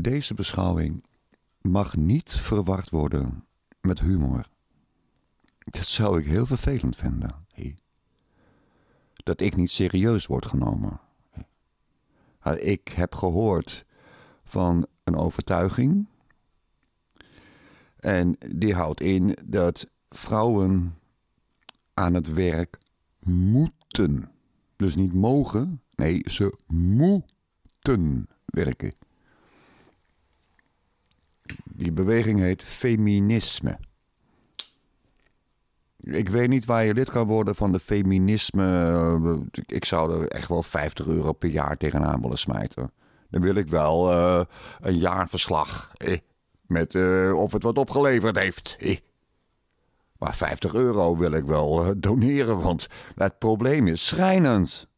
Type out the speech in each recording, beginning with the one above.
Deze beschouwing mag niet verward worden met humor. Dat zou ik heel vervelend vinden. Dat ik niet serieus word genomen. Ah, ik heb gehoord van een overtuiging. En die houdt in dat vrouwen aan het werk moeten. Dus niet mogen, nee, ze moeten werken die beweging heet feminisme. Ik weet niet waar je lid kan worden van de feminisme. Eh, ik zou er echt wel 50 euro per jaar tegenaan willen smijten. Dan wil ik wel eh, een jaarverslag. Eh, met eh, of het wat opgeleverd heeft. Maar 50 euro wil ik wel doneren, want het probleem is schrijnend.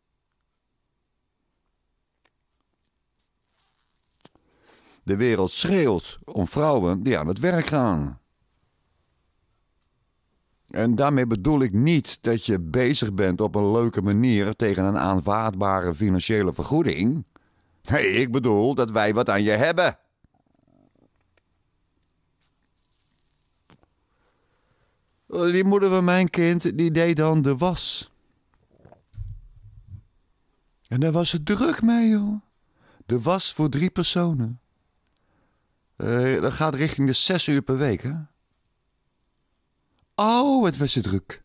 De wereld schreeuwt om vrouwen die aan het werk gaan. En daarmee bedoel ik niet dat je bezig bent op een leuke manier tegen een aanvaardbare financiële vergoeding. Nee, ik bedoel dat wij wat aan je hebben. Die moeder van mijn kind, die deed dan de was. En daar was het druk mee, joh. De was voor drie personen. Uh, dat gaat richting de zes uur per week, hè? Oh, het was zo druk.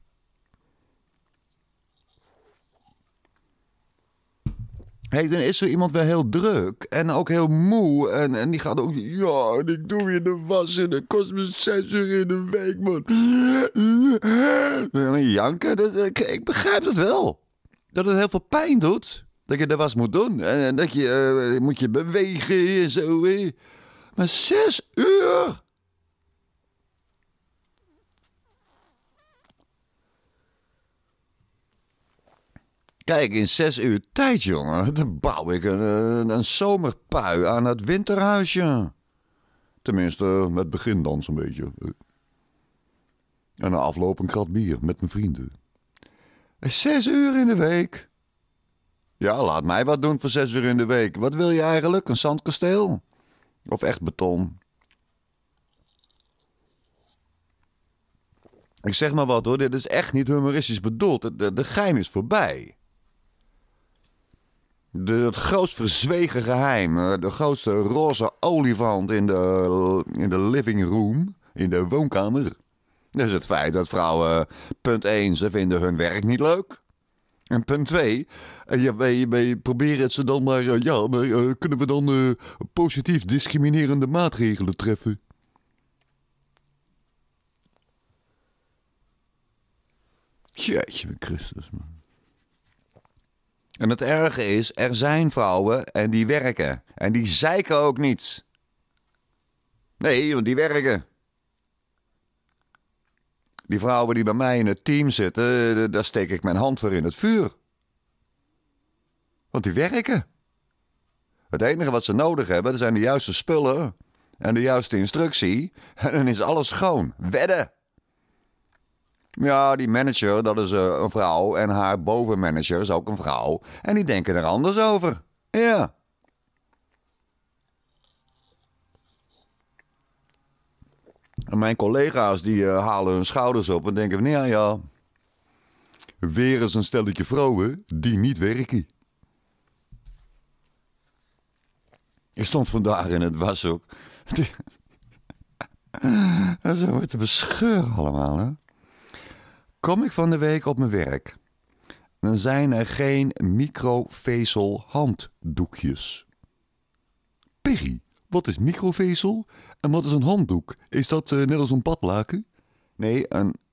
Hey, dan is zo iemand wel heel druk en ook heel moe. En, en die gaat ook, ja, en ik doe weer de was en dat kost me zes uur in de week, man. En janken, dat, ik, begrijp dat wel. Dat het heel veel pijn doet. Dat je de was moet doen. En, dat je eh, moet je bewegen en zo. Maar zes uur? Kijk, in zes uur tijd, jongen, dan bouw ik een, een, zomerpui aan het winterhuisje. Tenminste, met begin dan zo'n beetje. En na afloop een krat bier met mijn vrienden. Zes uur in de week. Ja, laat mij wat doen voor zes uur in de week. Wat wil je eigenlijk? Een zandkasteel? Of echt beton. Ik zeg maar wat hoor, dit is echt niet humoristisch bedoeld. De, de, geheim is voorbij. De, het grootst verzwegen geheim, eh, de grootste roze olifant in de, in de living room, in de woonkamer. Is het feit dat vrouwen, punt 1, ze vinden hun werk niet leuk. En punt twee, eh, ja, wij, proberen het ze dan maar, eh, ja, maar eh, kunnen we dan positief discriminerende maatregelen treffen? Jeetje, Christus, man. En het erge is, er zijn vrouwen en die werken. En die zeiken ook niets. Nee, want die werken. Die vrouwen die bij mij in het team zitten, eh, daar steek ik mijn hand voor in het vuur. Want die werken. Het enige wat ze nodig hebben, zijn de juiste spullen en de juiste instructie. En dan is alles schoon. Wedden. Ja, die manager, dat is eh, een vrouw. En haar bovenmanager is ook een vrouw. En die denken er anders over. Ja. En mijn collega's die eh, halen hun schouders op en denken: nee, nou ja, weer eens een stelletje vrouwen die niet werken. Ik stond vandaag in het washok. Dat zo met te bescheuren allemaal. Hè? Kom ik van de week op mijn werk, dan zijn er geen microvezel handdoekjes. Piggy. Wat is microvezel? En wat is een handdoek? Is dat eh, net als een badlaken? Nee,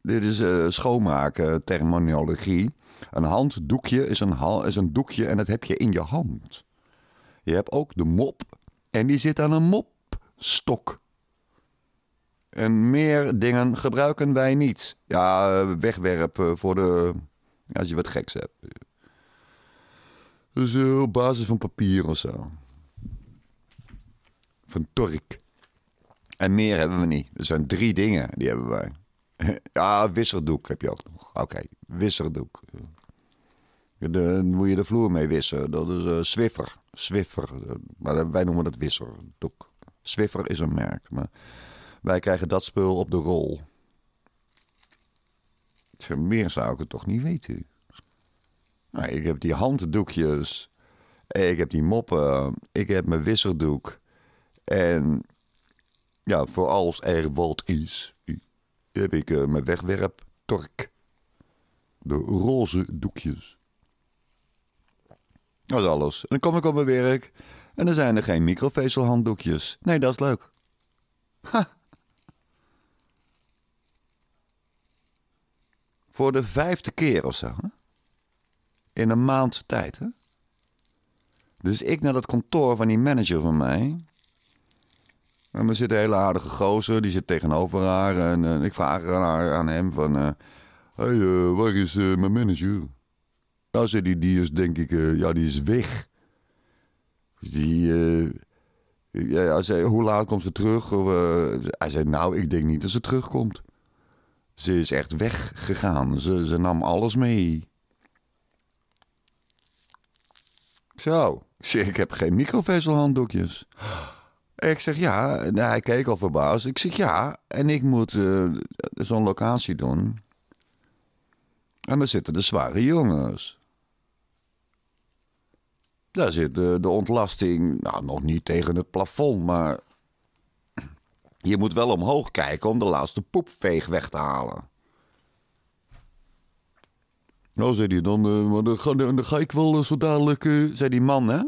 dit is uh, schoonmaken terminologie. Een handdoekje is een, is een doekje en dat heb je in je hand. Je hebt ook de mop en die zit aan een mopstok. En meer dingen gebruiken wij niet. Ja, eh, wegwerpen voor de. als je wat geks hebt. Dus op basis van papier of zo van Tork. En meer hebben we niet. Er zijn drie dingen die hebben wij. ja, wisserdoek heb je ook nog. Oké, okay, wisserdoek. Dan moet je de vloer mee wissen. Dat is uh, Swiffer. Swiffer. Eh, maar wij noemen dat wisserdoek. Swiffer is een merk. Maar wij krijgen dat spul op de rol. Meer zou ik het toch niet weten. Nou, ik heb die handdoekjes. Ik heb die moppen. Ik heb mijn wisserdoek. En ja, voor als er wat is, heb ik uh, mijn wegwerptork. De roze doekjes. Dat is alles. En dan kom ik op mijn werk en dan zijn er geen microvezelhanddoekjes. Nee, dat is leuk. Ha. Voor de vijfde keer of zo. Hè? In een maand tijd. Hè? Dus ik naar dat kantoor van die manager van mij. En er zit een hele aardige gozer, die zit tegenover haar. En eh, ik vraag aan, aan hem van... Eh, hey, eh, waar is mijn manager? Ja, zei die, is denk ik... ja, die is weg. Dus die... ja, hij zei, hoe laat komt ze terug? hij zei, nou, ik denk niet dat ze terugkomt. Ze is echt weggegaan. Ze, ze nam alles mee. Zo. Ik heb geen microvezelhanddoekjes. handdoekjes. Ik zeg ja. hij keek al verbaasd. Ik zeg ja. En ik moet eh, zo'n locatie doen. En daar zitten de zware jongens. Daar zit de, de ontlasting, nou nog niet tegen het plafond, maar je moet wel omhoog kijken om de laatste poepveeg weg te halen. Nou, zei hij, dan, uh, dan, ga, ik wel eh, zo dadelijk, zei die man, hè?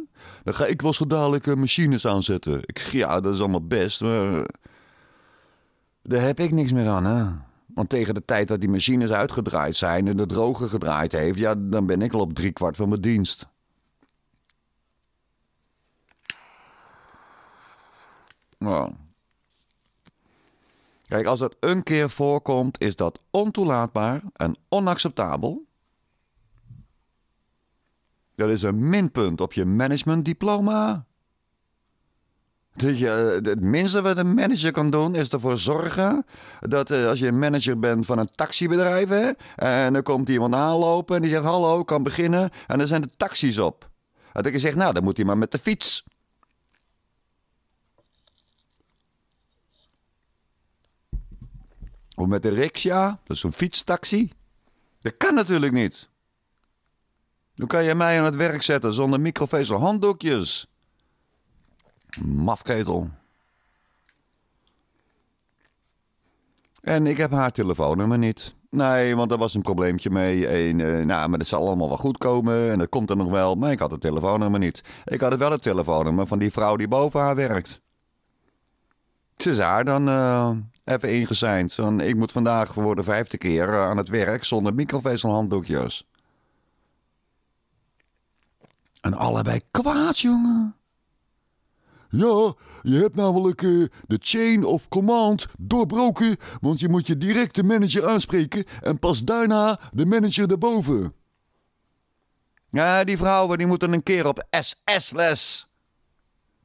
Dan ga ik wel zo dadelijk eh, machines aanzetten. Ik zeg, ja, dat is allemaal best, maar... Eh, daar heb ik niks meer aan, hè. Want tegen de tijd dat die machines uitgedraaid zijn en de droger gedraaid heeft... ja, dan ben ik al op driekwart van mijn dienst. Nou... Kijk, als dat een keer voorkomt, is dat ontoelaatbaar en onacceptabel. Dat is een minpunt op je managementdiploma. Eh, het minste wat een manager kan doen is ervoor zorgen dat eh, als je een manager bent van een taxibedrijf hè, en er komt iemand aanlopen en die zegt hallo, kan beginnen en dan zijn de taxis op. En dat je zegt, nou dan moet hij maar met de fiets. Of met de riksja, dat is een fietstaxi. Dat kan natuurlijk niet. Hoe kan je mij aan het werk zetten zonder microvezel handdoekjes? Mafketel. En ik heb haar telefoonnummer niet. Nee, want er was een probleempje mee. En, eh, nou, maar dat zal allemaal wel goed komen en dat komt er nog wel. Maar ik had het telefoonnummer niet. Ik had wel het telefoonnummer van die vrouw die boven haar werkt. Ze is haar dan eh, even ingezijnd. ik moet vandaag voor de vijfde keer eh, aan het werk zonder microvezelhanddoekjes. En allebei kwaad, jongen. Ja, je hebt namelijk eh, de chain of command doorbroken, want je moet je direct de manager aanspreken en pas daarna de manager daarboven. Ja, die vrouwen die moeten een keer op SS-les.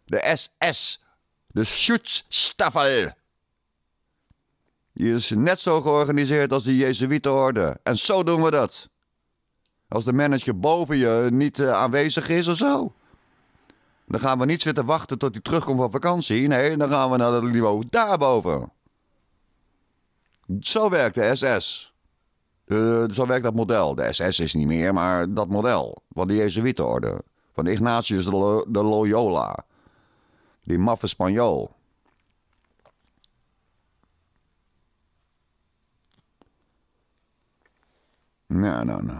De SS, de Schutzstaffel. Die is net zo georganiseerd als de Jezuïetenorde. En zo doen we dat. Als de manager boven je niet eh, aanwezig is of zo. Dan gaan we niet zitten wachten tot hij terugkomt van vakantie. Nee, dan gaan we naar het niveau daarboven. Zo werkt de SS. Eh, zo werkt dat model. De SS is niet meer, maar dat model. Van de Jezuïetenorde. Van Ignatius de, de Loyola. Die maffe Spanjool. Nou, nou, nou.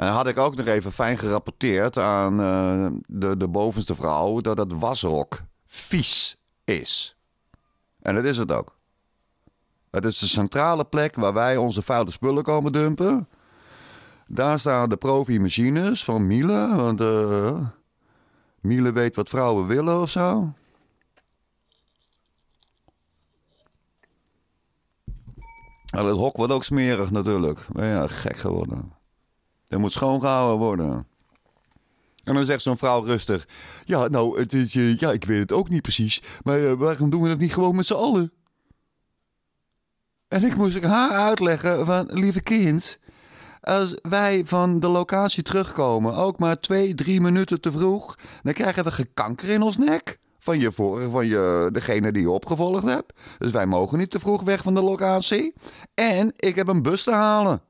En dan had ik ook nog even fijn gerapporteerd aan eh, de, de bovenste vrouw dat het wasrok vies is. En dat is het ook. Het is de centrale plek waar wij onze vuile spullen komen dumpen. Daar staan de profi-machines van Miele. Want eh, Miele weet wat vrouwen willen of zo. En het hok wordt ook smerig natuurlijk. Maar ja, gek geworden. Dat moet schoongehouden worden. En dan zegt zo'n vrouw rustig: Ja, nou, het is, eh, ja, ik weet het ook niet precies. Maar eh, waarom doen we dat niet gewoon met z'n allen? En ik moest haar uitleggen: van, Lieve kind, als wij van de locatie terugkomen, ook maar twee, drie minuten te vroeg, dan krijgen we gekanker in ons nek. Van, je vorige, van je, degene die je opgevolgd hebt. Dus wij mogen niet te vroeg weg van de locatie. En ik heb een bus te halen.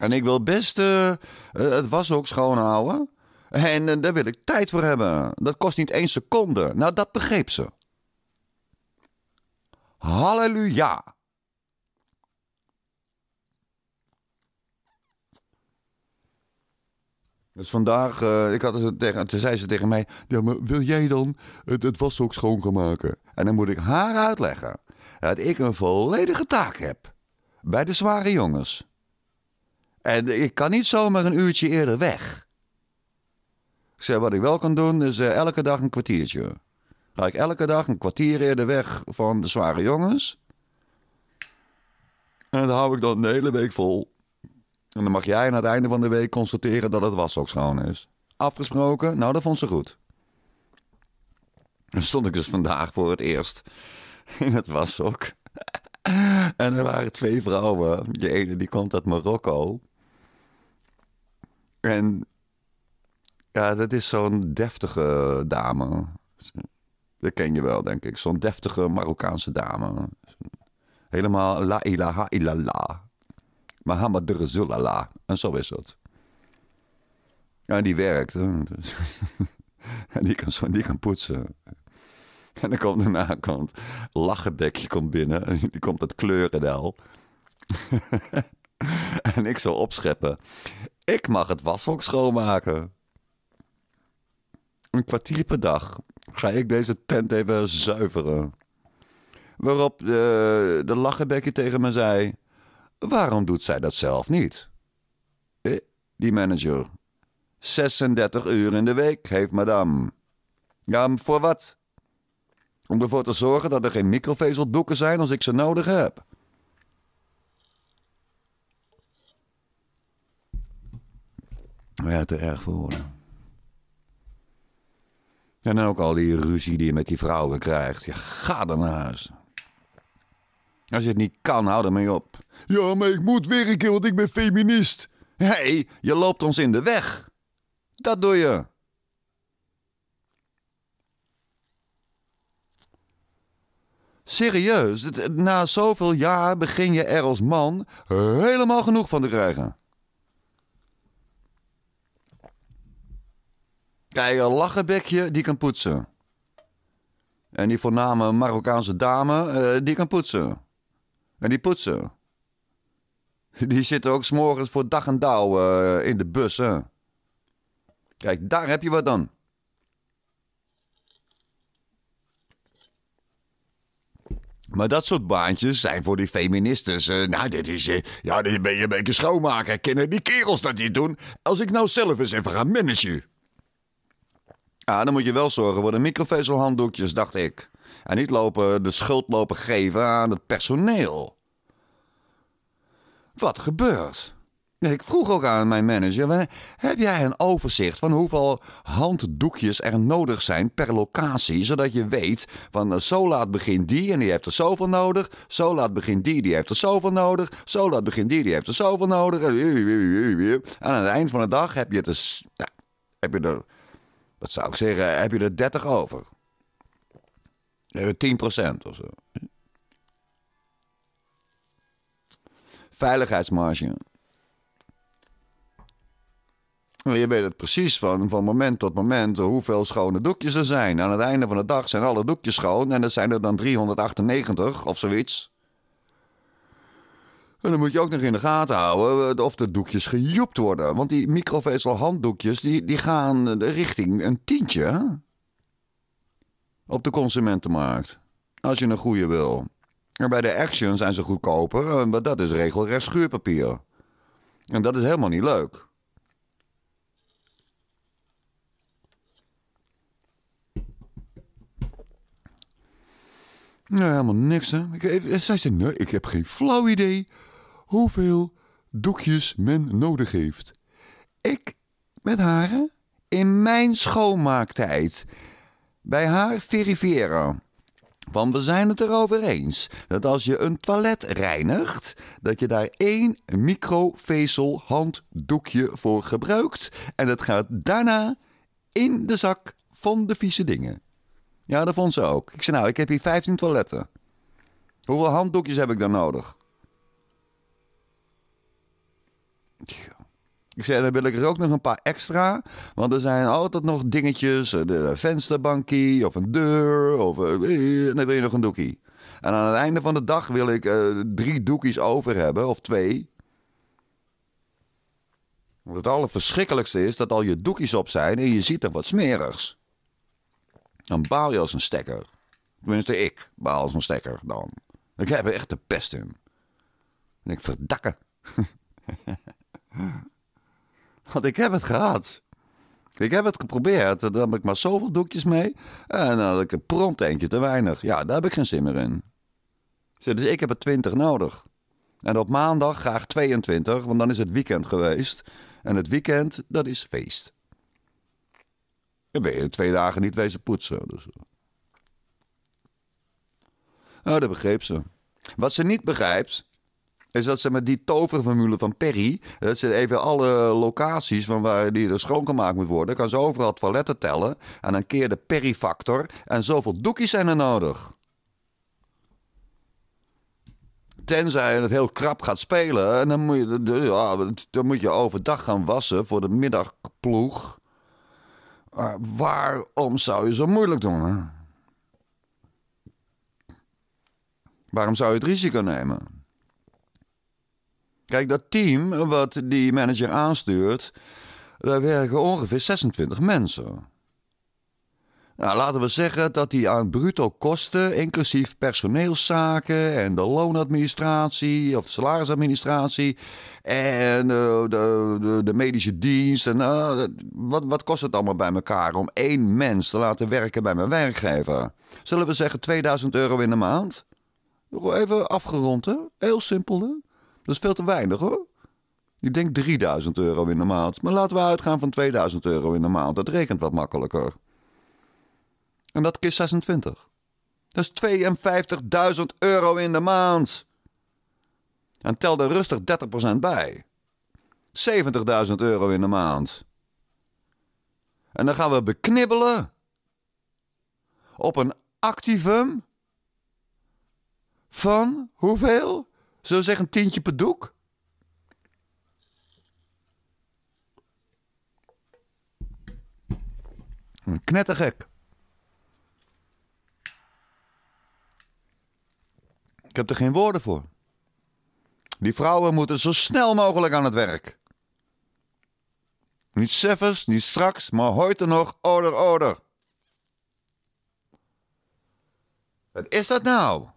En ik wil best eh, eh, het was ook schoonhouden. En eh, daar wil ik tijd voor hebben. Dat kost niet één seconde. Nou, dat begreep ze. Halleluja. Dus vandaag, uh, ik had het tegen, toen zei ze tegen mij: Ja, maar wil jij dan het, het was ook schoon gaan maken? En dan moet ik haar uitleggen dat ik een volledige taak heb bij de zware jongens. En ik kan niet zomaar een uurtje eerder weg. Ik zei, wat ik wel kan doen, is eh, elke dag een kwartiertje. Ga ik elke dag een kwartier eerder weg van de zware jongens. En dan hou ik dan de hele week vol. En dan mag jij aan het einde van de week constateren dat het was ook schoon is. Afgesproken? Nou, dat vond ze goed. Dan stond ik dus vandaag voor het eerst in het washok. En er waren twee vrouwen. De ene die komt uit Marokko. En ja, dat is zo'n deftige dame. Dat ken je wel, denk ik. Zo'n deftige Marokkaanse dame. Helemaal la ilaha illallah. Mohammed zulala. En zo is het. Ja, die werkt. en die kan, zo, die kan poetsen. En dan komt daarna komt lachendekje komt binnen. En die komt dat kleuren al. en ik zal opscheppen. Ik mag het washok schoonmaken. Een kwartier per dag ga ik deze tent even zuiveren. Waarop de, eh, de lachenbekje tegen me zei: Waarom doet zij dat zelf niet? Eh, die manager. 36 uur in de week heeft madame. Ja, voor wat? Om ervoor te zorgen dat er geen microvezeldoeken zijn als ik ze nodig heb. Maar ja, het erg voor woorden. En dan ook al die ruzie die je met die vrouwen krijgt. Je gaat er naar huis. Als je het niet kan, hou er mee op. Ja, maar ik moet werken, want ik ben feminist. Hé, hey, je loopt ons in de weg. Dat doe je. Serieus, na zoveel jaar begin je er als man helemaal genoeg van te krijgen. Krijg je een lachenbekje, die kan poetsen. En die voorname Marokkaanse dame, eh, die kan poetsen. En die poetsen. Die zitten ook s'morgens voor dag en dauw eh, in de bussen. Kijk, daar heb je wat dan. Maar dat soort baantjes zijn voor die feministen. Eh. nou, dit is. Uh, ja, dit ben je een beetje schoonmaken. Kennen die kerels dat die doen? Als ik nou zelf eens even ga managen. Ja, dan moet je wel zorgen voor de microvezelhanddoekjes, dacht ik. En niet lopen, de schuld lopen geven aan het personeel. Wat gebeurt? Ik vroeg ook aan mijn manager: heb jij een overzicht van hoeveel handdoekjes er nodig zijn per locatie, zodat je weet van eh, zo laat begint die en die heeft er zoveel nodig, zo laat begint die, die heeft er zoveel nodig, zo laat begint die, die heeft er zoveel nodig. En eh, aan het eind van de dag heb je, het, dus, heb je er wat zou ik zeggen, heb je er 30 over? Heb 10% of zo? Veiligheidsmarge. Nou, je weet het precies van, van moment tot moment hoeveel schone doekjes er zijn. Aan het einde van de dag zijn alle doekjes schoon en er zijn er dan 398 of zoiets. En dan moet je ook nog in de gaten houden eh, of de doekjes gejoept worden. Want die microvezelhanddoekjes die, die gaan eh, richting een tientje op de consumentenmarkt. Als je een goede wil. En bij de Action zijn ze goedkoper, maar eh, dat is regelrecht schuurpapier. En dat is helemaal niet leuk. Nee, nou, helemaal niks, hè? Ik, zij zei, nee, ik heb geen flauw idee hoeveel doekjes men nodig heeft. Ik met haren in mijn schoonmaaktijd. Bij haar verifiëren. Want we zijn het erover eens dat als je een toilet reinigt, dat je daar één microvezel handdoekje voor gebruikt. En dat gaat daarna in de zak van de vieze dingen. Ja, dat vond ze ook. Ik zei nou, ik heb hier 15 toiletten. Hoeveel handdoekjes heb ik dan nodig? Ik zei, dan wil ik er ook nog een paar extra. Want er zijn altijd nog dingetjes. Een eh, vensterbankie of een deur. Of, en eh, eh, dan wil je nog een doekie. En aan het einde van de dag wil ik drie doekies over hebben. Of twee. Want het allerverschrikkelijkste is dat al je doekies op zijn en je ziet er wat smerigs. Dan baal je als een stekker. Tenminste, ik baal als een stekker dan. Ik heb er echt de pest in. En ik verdakken. ik heb het gehad. Ik heb het geprobeerd. Dan heb ik maar zoveel doekjes mee. En dan had ik een prompt eentje te weinig. Ja, daar heb ik geen zin meer in. Dus ik heb er 20 nodig. En op maandag graag 22, want dan is het weekend geweest. En het weekend, dat is feest. Dan ben je twee dagen niet wezen poetsen. Dus. Oh, dat begreep ze. Wat ze niet begrijpt, is dat ze met die toverformule van Perry, dat ze even alle locaties van waar die er schoongemaakt moet worden, kan ze overal toiletten tellen en dan keer de Perry-factor en zoveel doekjes zijn er nodig. Tenzij het heel krap gaat spelen en dan moet je, ja, dan moet je overdag gaan wassen voor de middagploeg. waarom zou je zo moeilijk doen? Hè? Waarom zou je het risico nemen? Kijk, dat team wat die manager aanstuurt, daar werken ongeveer 26 mensen. Nou, laten we zeggen dat die aan bruto kosten, inclusief personeelszaken en de loonadministratie of salarisadministratie en eh, de, de, de, medische dienst. En, eh, wat, wat kost het allemaal bij elkaar om één mens te laten werken bij mijn werkgever? Zullen we zeggen 2000 euro in de maand? Even afgerond, hè? Heel simpel, hè? Dat is veel te weinig hoor. Je denkt 3000 euro in de maand. Maar laten we uitgaan van 2000 euro in de maand. Dat rekent wat makkelijker. En dat keer 26. Dat is 52.000 euro in de maand. En tel er rustig 30% bij. 70.000 euro in de maand. En dan gaan we beknibbelen. Op een activum. Van hoeveel? Zullen we zeggen een tientje per doek? Knettergek. Ik heb er geen woorden voor. Die vrouwen moeten zo snel mogelijk aan het werk. Niet seffers, niet straks, maar heute nog, order order. Wat is dat nou?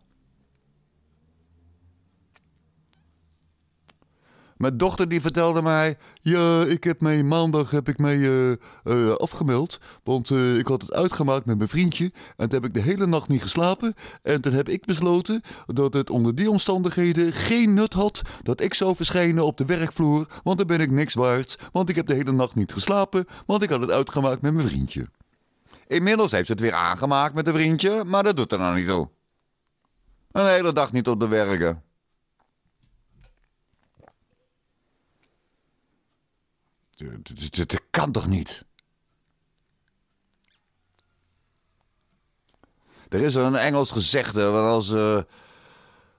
Mijn dochter die vertelde mij, ja, ik heb mij maandag heb ik mij, eh, eh, afgemeld. Want eh, ik had het uitgemaakt met mijn vriendje. En toen heb ik de hele nacht niet geslapen. En toen heb ik besloten dat het onder die omstandigheden geen nut had dat ik zou verschijnen op de werkvloer. Want dan ben ik niks waard. Want ik heb de hele nacht niet geslapen. Want ik had het uitgemaakt met mijn vriendje. Inmiddels heeft ze het weer aangemaakt met de vriendje, maar dat doet er nou niet toe. Een hele dag niet op de werken. Dat kan toch niet? Er is een Engels gezegde, als, eh,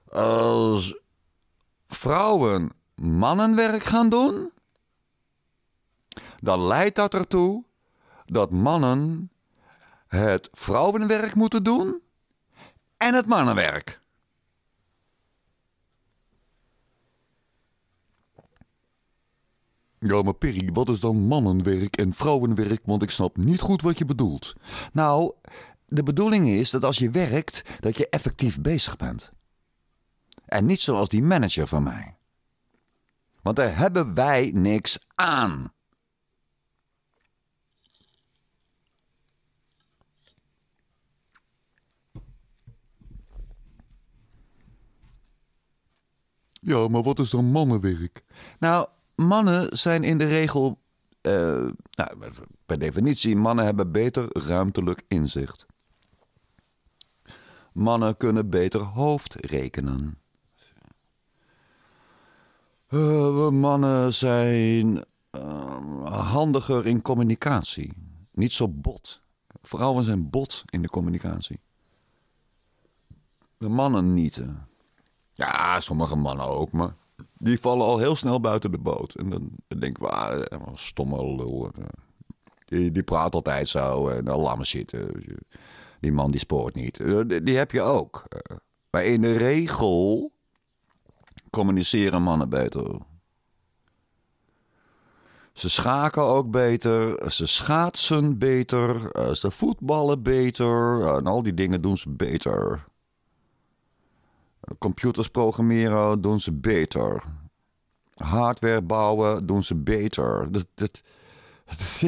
als vrouwen mannenwerk gaan doen, dan leidt dat ertoe dat mannen het vrouwenwerk moeten doen en het mannenwerk. Ja, maar Perry, wat is dan mannenwerk en vrouwenwerk? Want ik snap niet goed wat je bedoelt. Nou, de bedoeling is dat als je werkt, dat je effectief bezig bent. En niet zoals die manager van mij. Want daar hebben wij niks aan. Ja, maar wat is dan mannenwerk? Nou, mannen zijn in de regel, eh, nou, per definitie, mannen hebben beter ruimtelijk inzicht. Mannen kunnen beter hoofd rekenen. Eh, mannen zijn eh, handiger in communicatie. Niet zo bot. Vrouwen zijn bot in de communicatie. De mannen niet. Ja, sommige mannen ook, maar die vallen al heel snel buiten de boot. En dan denk ik, waar, eh, een stomme lul. Eh, die, die praat altijd zo en dan laat me zitten. Die man die spoort niet. Eh, die, die heb je ook. Maar in de regel communiceren mannen beter. Ze schaken ook beter, ze schaatsen beter, ze voetballen beter. En al die dingen doen ze beter. Computers programmeren doen ze beter. Hardware bouwen doen ze beter. Dat, dat,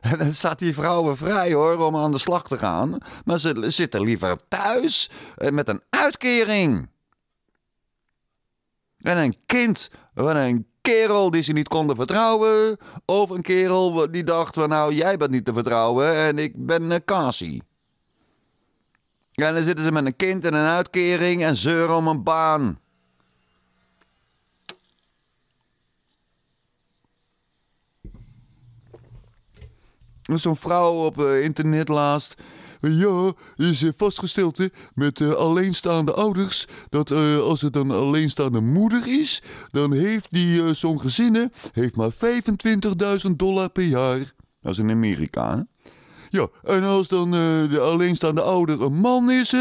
en dan staat die vrouwen vrij hoor om aan de slag te gaan. Maar ze zitten liever thuis eh, met een uitkering. En een kind van een kerel die ze niet konden vertrouwen. Of een kerel die dacht van nou jij bent niet te vertrouwen en ik ben Kasi. Eh, ja, en dan zitten ze met een kind en een uitkering en zeuren om een baan. Zo'n vrouw op eh, internet laatst. Ja, is eh, vastgesteld met eh, alleenstaande ouders dat als het een alleenstaande moeder is, dan heeft die zo'n gezinnen heeft maar 25.000 dollar per jaar. Dat is in Amerika. Hè? Ja, en als dan eh, de alleenstaande ouder een man is,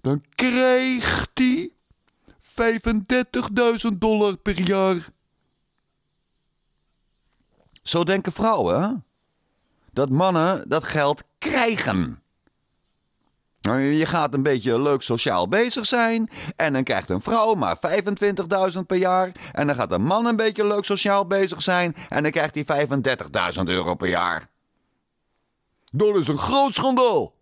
dan krijgt hij 35.000 dollar per jaar. Zo denken vrouwen, dat mannen dat geld krijgen. Nou, je gaat een beetje leuk sociaal bezig zijn. En dan krijgt een vrouw maar 25.000 per jaar. En dan gaat een man een beetje leuk sociaal bezig zijn. En dan krijgt hij 35.000 euro per jaar. Dat is een groot schandaal.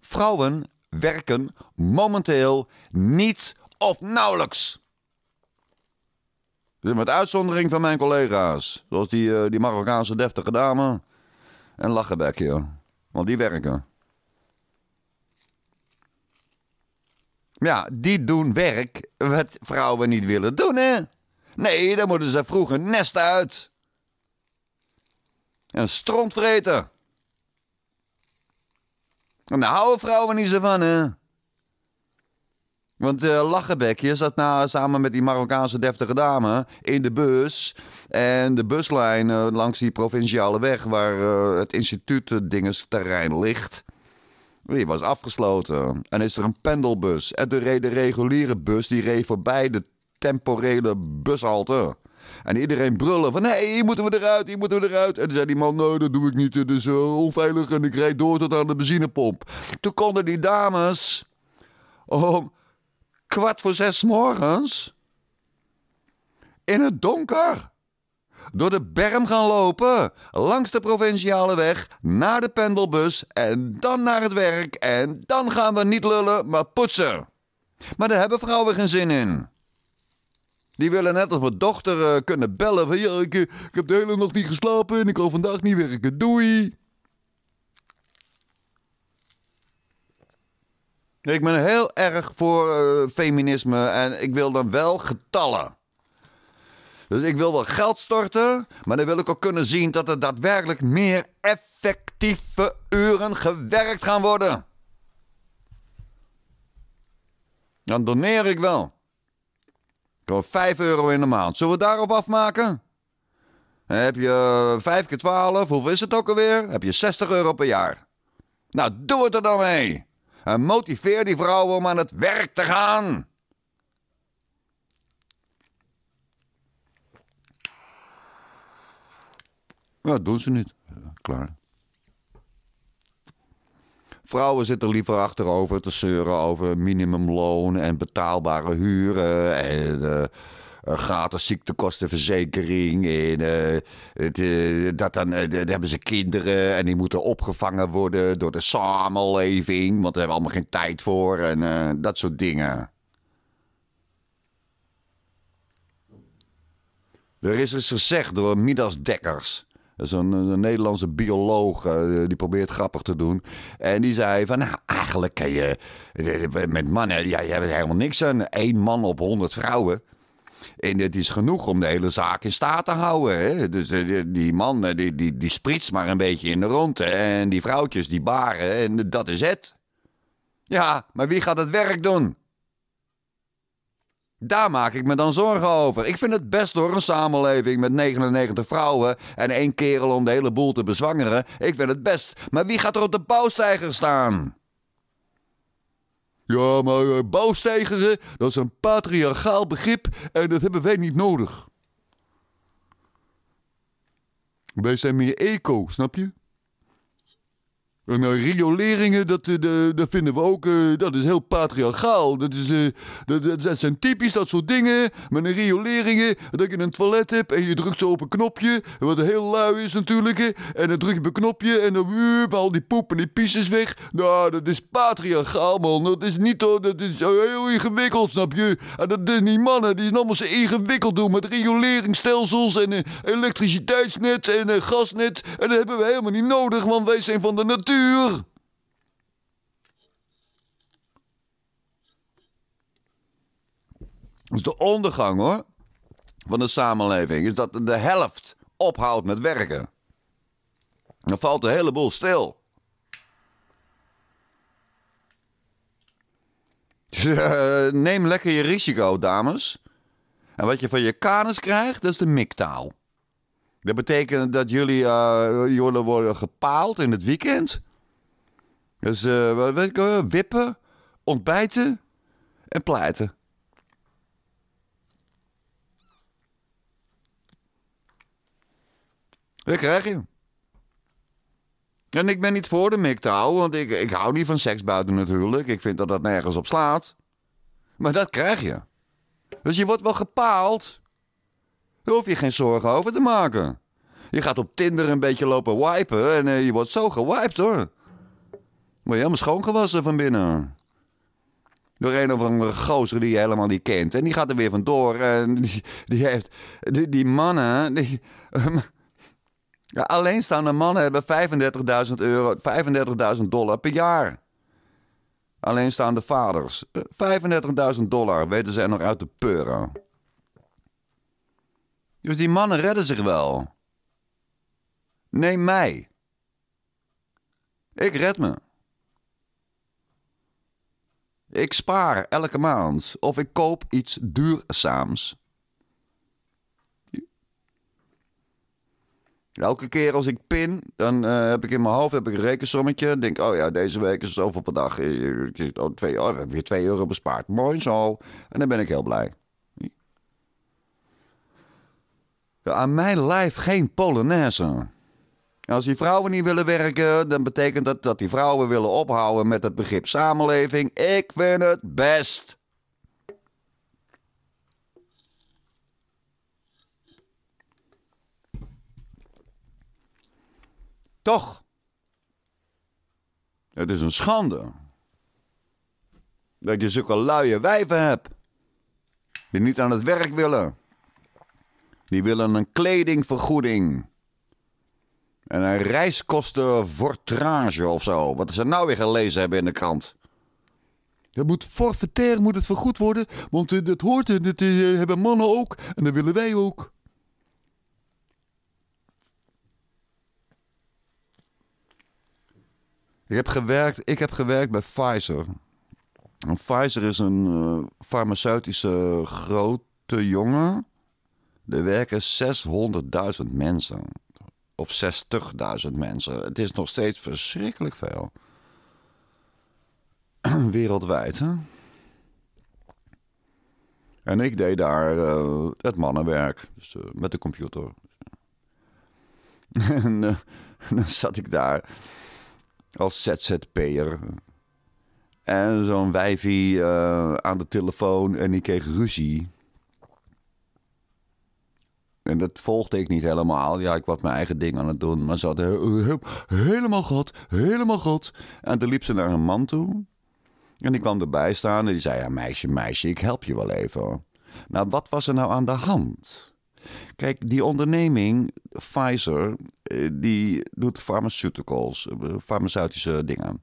Vrouwen werken momenteel niet of nauwelijks. Dus met uitzondering van mijn collega's. Zoals die, eh, die Marokkaanse deftige dame. En lachenbekje. Want die werken. Ja, die doen werk wat vrouwen niet willen doen, hè? Nee, dan moeten ze vroeger een nest uit. Een strontvreter. En daar houden vrouwen niet zo van, hè? Want uh, eh, Lachebekje zat nou samen met die Marokkaanse deftige dame in de bus. En de buslijn eh, langs die provinciale weg waar eh, het instituut dinges terrein ligt. Die was afgesloten. En is er een pendelbus. En toen reed de reguliere bus, die reed voorbij de temporele bushalte. En iedereen brullen van, hé, hier moeten we eruit, hier moeten we eruit. En toen zei die man, nee, dat doe ik niet, het is eh, onveilig. En ik reed door tot aan de benzinepomp. Toen konden die dames om kwart voor zes morgens in het donker door de berm gaan lopen. Langs de provinciale weg, naar de pendelbus en dan naar het werk. En dan gaan we niet lullen, maar poetsen. Maar daar hebben vrouwen geen zin in. Die willen net als mijn dochter eh, kunnen bellen van... ...ja, ik, eh, ik heb de hele nacht niet geslapen en ik kan vandaag niet werken. Doei! Ik ben heel erg voor eh, feminisme en ik wil dan wel getallen. Dus ik wil wel geld storten, maar dan wil ik ook kunnen zien dat er daadwerkelijk meer effectieve uren gewerkt gaan worden. Dan doneer ik wel. Ik Gewoon 5 euro in de maand. Zullen we daarop afmaken? heb je 5 eh, keer 12, hoeveel is het ook alweer? heb je 60 euro per jaar. Nou, doe het er dan mee. En motiveer die vrouwen om aan het werk te gaan. Ja, nou, dat doen ze niet. Klaar. Vrouwen zitten liever achterover te zeuren over minimumloon en betaalbare huren. En uh, gratis ziektekostenverzekering. En, eh, eh, dat dan, dan, hebben ze kinderen en die moeten opgevangen worden door de samenleving. Want daar hebben we allemaal geen tijd voor en dat soort dingen. Er is eens dus gezegd door Midas Dekkers zo'n een, Nederlandse bioloog, eh, die probeert grappig te doen. En die zei van, nou, eigenlijk kan eh, je eh, met mannen, ja, je hebt helemaal niks aan. één man op honderd vrouwen. En het is genoeg om de hele zaak in staat te houden. Hè? Dus die, die man, die, die, die spritst maar een beetje in de rond. En die vrouwtjes, die baren. En dat is het. Ja, maar wie gaat het werk doen? Daar maak ik me dan zorgen over. Ik vind het best door een samenleving met 99 vrouwen en één kerel om de hele boel te bezwangeren. Ik vind het best. Maar wie gaat er op de bouwsteiger staan? Ja, maar eh, bouwsteigeren, dat is een patriarchaal begrip en dat hebben wij niet nodig. Wij zijn meer eco, snap je? En eh, rioleringen, dat, eh, de, dat vinden we ook, eh, dat is heel patriarchaal. Dat, is, dat, dat, zijn typisch dat soort dingen. Met een rioleringen, dat je een toilet hebt en je drukt zo op een knopje. Wat heel lui is natuurlijk. En dan druk je op een knopje en dan wup, al die poep en die pieces weg. Nou, dat is patriarchaal, man. Dat is niet, dat is heel ingewikkeld, snap je? En dat zijn die mannen, die zijn allemaal zo ingewikkeld doen. Met rioleringstelsels en elektriciteitsnet en gasnet. En dat hebben we helemaal niet nodig, want wij zijn van de natuur. Dat is dus de ondergang hoor. Van de samenleving. Is dat de helft ophoudt met werken. Dan valt de hele boel stil. Eh, neem lekker je risico, dames. En wat je van je kanus krijgt, dat is de miktaal. Dat betekent dat jullie, eh, jullie worden gepaald in het weekend. Dus uh, weet eh, wippen, ontbijten en pleiten. Dat krijg je. En ik ben niet voor de MGTOW, want ik, ik hou niet van seks buiten natuurlijk. Ik vind dat dat nergens op slaat. Maar dat krijg je. Dus je wordt wel gepaald daar hoef je geen zorgen over te maken. Je gaat op Tinder een beetje lopen wipen en eh, je wordt zo gewiped hoor. Maar je helemaal schoongewassen van binnen. Door een of andere gozer die je helemaal niet kent. En die gaat er weer vandoor. En die, die heeft. Die, mannen. Die, ehm, alleenstaande mannen hebben 35.000 euro. 35.000 dollar per jaar. Alleenstaande vaders. 35.000 eh, dollar weten zij nog uit de peuren. Dus die mannen redden zich wel. Neem mij. Ik red me. Ik spaar elke maand of ik koop iets duurzaams. Elke keer als ik pin, dan eh, heb ik in mijn hoofd heb ik een rekensommetje. Denk, oh ja, deze week is het zoveel per dag. Eh, ik oh, oh heb weer 2 euro bespaard. Mooi zo. En dan ben ik heel blij. Aan mijn lijf geen Polonaise. Als die vrouwen niet willen werken, dan betekent dat dat die vrouwen willen ophouden met het begrip samenleving. Ik vind het best. Toch? Het is een schande dat je zulke luie wijven hebt die niet aan het werk willen. Die willen een kledingvergoeding. En een reiskostenfortrage of zo. Wat ze nou weer gelezen hebben in de krant. Dat moet forfaitair moet het vergoed worden, want dat hoort en dat eh, hebben mannen ook en dat willen wij ook. Ik heb gewerkt, ik heb gewerkt bij Pfizer. En Pfizer is een eh, farmaceutische grote jongen er werken 600.000 mensen. Of 60.000 mensen. Het is nog steeds verschrikkelijk veel. Wereldwijd, hè? En ik deed daar eh, het mannenwerk. Dus eh, met de computer. en eh, dan zat ik daar als ZZP'er. En zo'n wijfie aan de telefoon en ik kreeg ruzie. En dat volgde ik niet helemaal. Ja, ik was mijn eigen ding aan het doen. Maar ze had helemaal God, helemaal God. En toen liep ze naar een man toe. En die kwam erbij staan en die zei: Ja, meisje, meisje, ik help je wel even. Nou, wat was er nou aan de hand? Kijk, die onderneming, Pfizer, eh, die doet pharmaceuticals, eh, farmaceutische dingen.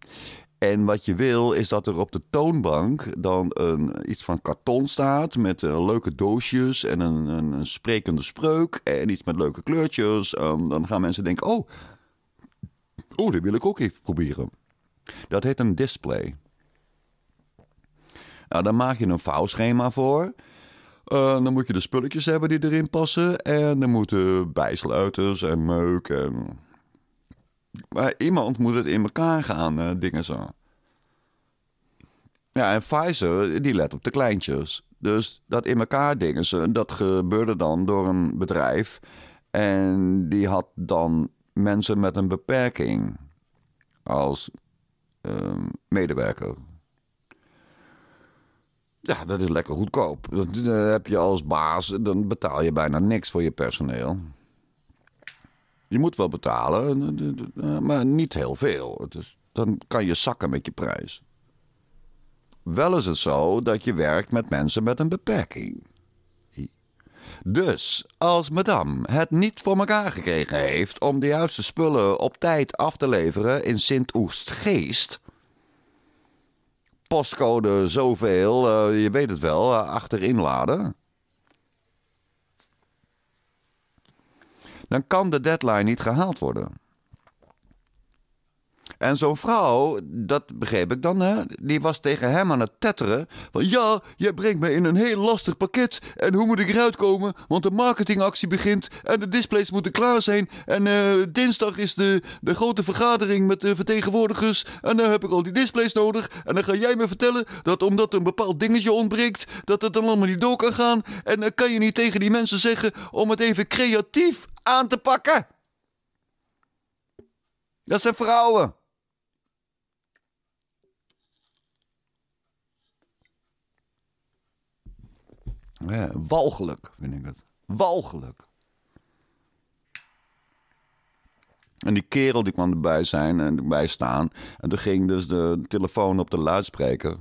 En wat je wil is dat er op de toonbank dan een, iets van karton staat met eh, leuke doosjes en een, een, een, sprekende spreuk en iets met leuke kleurtjes. Um, dan gaan mensen denken, oh, oh, dat wil ik ook even proberen. Dat heet een display. Nou, dan maak je een vouwschema voor. Eh, dan moet je de spulletjes hebben die erin passen. En dan moeten bijsluiters en meuk en maar iemand moet het in elkaar gaan, eh, dingen zo. Ja, en Pfizer, die let op de kleintjes. Dus dat in elkaar dingen ze, dat gebeurde dan door een bedrijf. En die had dan mensen met een beperking als ehm, medewerker. Ja, dat is lekker goedkoop. Dan eh, heb je als baas, dan betaal je bijna niks voor je personeel. Je moet wel betalen, eh, eh, maar niet heel veel. dan kan je zakken met je prijs. Wel is het zo dat je werkt met mensen met een beperking. Dus als madame het niet voor elkaar gekregen heeft om de juiste spullen op tijd af te leveren in Sint-Oest-Geest, postcode zoveel, eh, je weet het wel, achterinladen. dan kan de deadline niet gehaald worden. En zo'n vrouw, dat begreep ik dan, hè, die was tegen hem aan het tetteren. Van ja, jij brengt me in een heel lastig pakket. En hoe moet ik eruit komen? Want de marketingactie begint en de displays moeten klaar zijn. En eh, dinsdag is de, de grote vergadering met de vertegenwoordigers. En dan heb ik al die displays nodig. En dan ga jij me vertellen dat omdat een bepaald dingetje ontbreekt, dat het dan allemaal niet door kan gaan. En dan kan je niet tegen die mensen zeggen om het even creatief aan te pakken. Dat zijn vrouwen. Ja, walgelijk vind ik het. Walgelijk. En die kerel die kwam erbij zijn en erbij staan. En toen ging dus de telefoon op de luidspreker.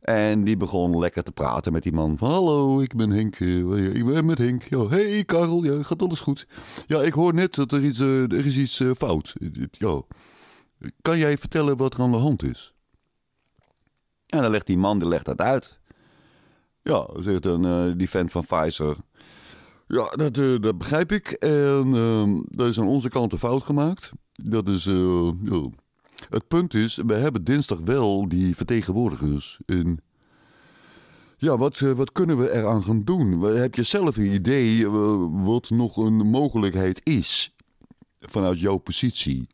En die begon lekker te praten met die man. Van, Hallo, ik ben Henk. Eh, ik ben met Henk. Ja, hey Karel, ja, gaat alles goed? Ja, ik hoor net dat er iets, eh, er is iets eh, fout Ja. Kan jij vertellen wat er aan de hand is? En dan legt die man legt dat uit. Ja, zegt een, eh, die fan van Pfizer. Ja, dat, eh, dat begrijp ik. En dat ehm, is aan onze kant een fout gemaakt. Dat is. Eh, Het punt is, we hebben dinsdag wel die vertegenwoordigers in. Ja, wat, wat kunnen we eraan gaan doen? Heb je zelf een idee wat nog een mogelijkheid is vanuit jouw positie?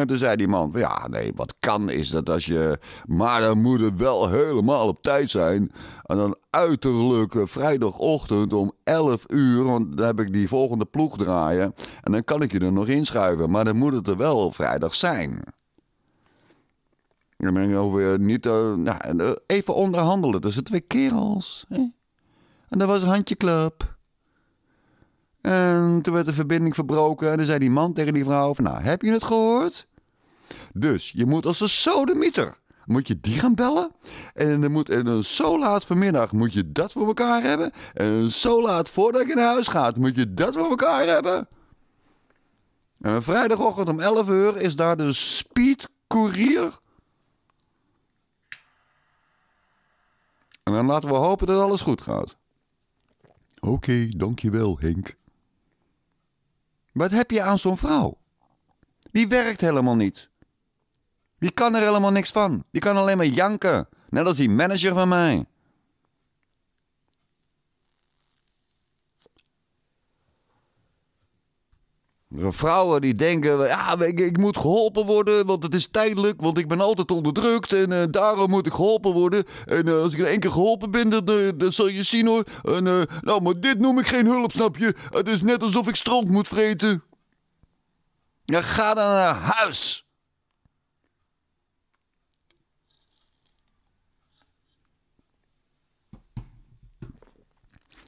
En toen zei die man, ja nee, wat kan is dat als je... Maar dan moet het wel helemaal op tijd zijn. En dan uiterlijk eh, vrijdagochtend om 11 uur, want dan heb ik die volgende ploeg draaien. En dan kan ik je er nog inschuiven, maar dan moet het er wel vrijdag zijn. dan over oh, niet, uh, nou, eh, even onderhandelen tussen twee kerels. Hè? En dat was handjeklap en toen werd de verbinding verbroken. En dan zei die man tegen die vrouw: Nou, heb je het gehoord? Dus je moet als een sodemieter. Moet je die gaan bellen? En dan moet en zo laat vanmiddag moet je dat voor elkaar hebben. En zo laat voordat ik naar huis ga moet je dat voor elkaar hebben. En een vrijdagochtend om 11 uur is daar de speedcourier. En dan laten we hopen dat alles goed gaat. Oké, dankjewel Henk. Wat heb je aan zo'n vrouw? Die werkt helemaal niet. Die kan er helemaal niks van. Die kan alleen maar janken. Net als die manager van mij. Vrouwen die denken, ja, ik, moet geholpen worden, want het is tijdelijk, want ik ben altijd onderdrukt en eh, daarom moet ik geholpen worden. En eh, als ik in één keer geholpen ben, dan, eh, dan zal je zien hoor. nou, maar dit noem ik geen hulp, snap je? Het is net alsof ik strand moet vreten. Ja, ga dan naar huis.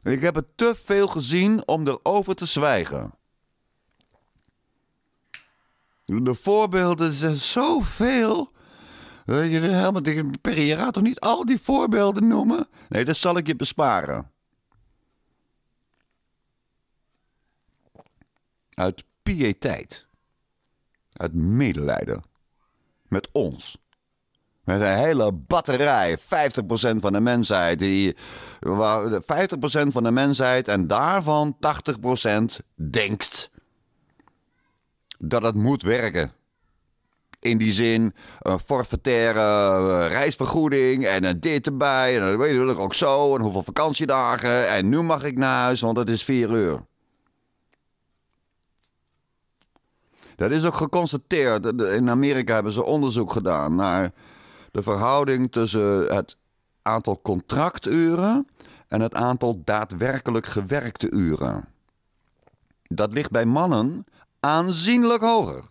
Ik heb het te veel gezien om erover te zwijgen. De voorbeelden zijn zoveel. Weet eh, je, helemaal tegen Perry, je gaat toch niet al die voorbeelden noemen? Nee, dat zal ik je besparen. Uit pietheid, Uit medelijden. Met ons. Met een hele batterij, 50% van de mensheid. Die, 50% van de mensheid en daarvan 80% denkt dat het moet werken. In die zin, een forfaitaire eh, reisvergoeding en een dit erbij. En dan weet je ook zo. En hoeveel vakantiedagen. En nu mag ik naar huis, want het is vier uur. Dat is ook geconstateerd. In Amerika hebben ze onderzoek gedaan naar de verhouding tussen het aantal contracturen en het aantal daadwerkelijk gewerkte uren. Dat ligt bij mannen aanzienlijk hoger.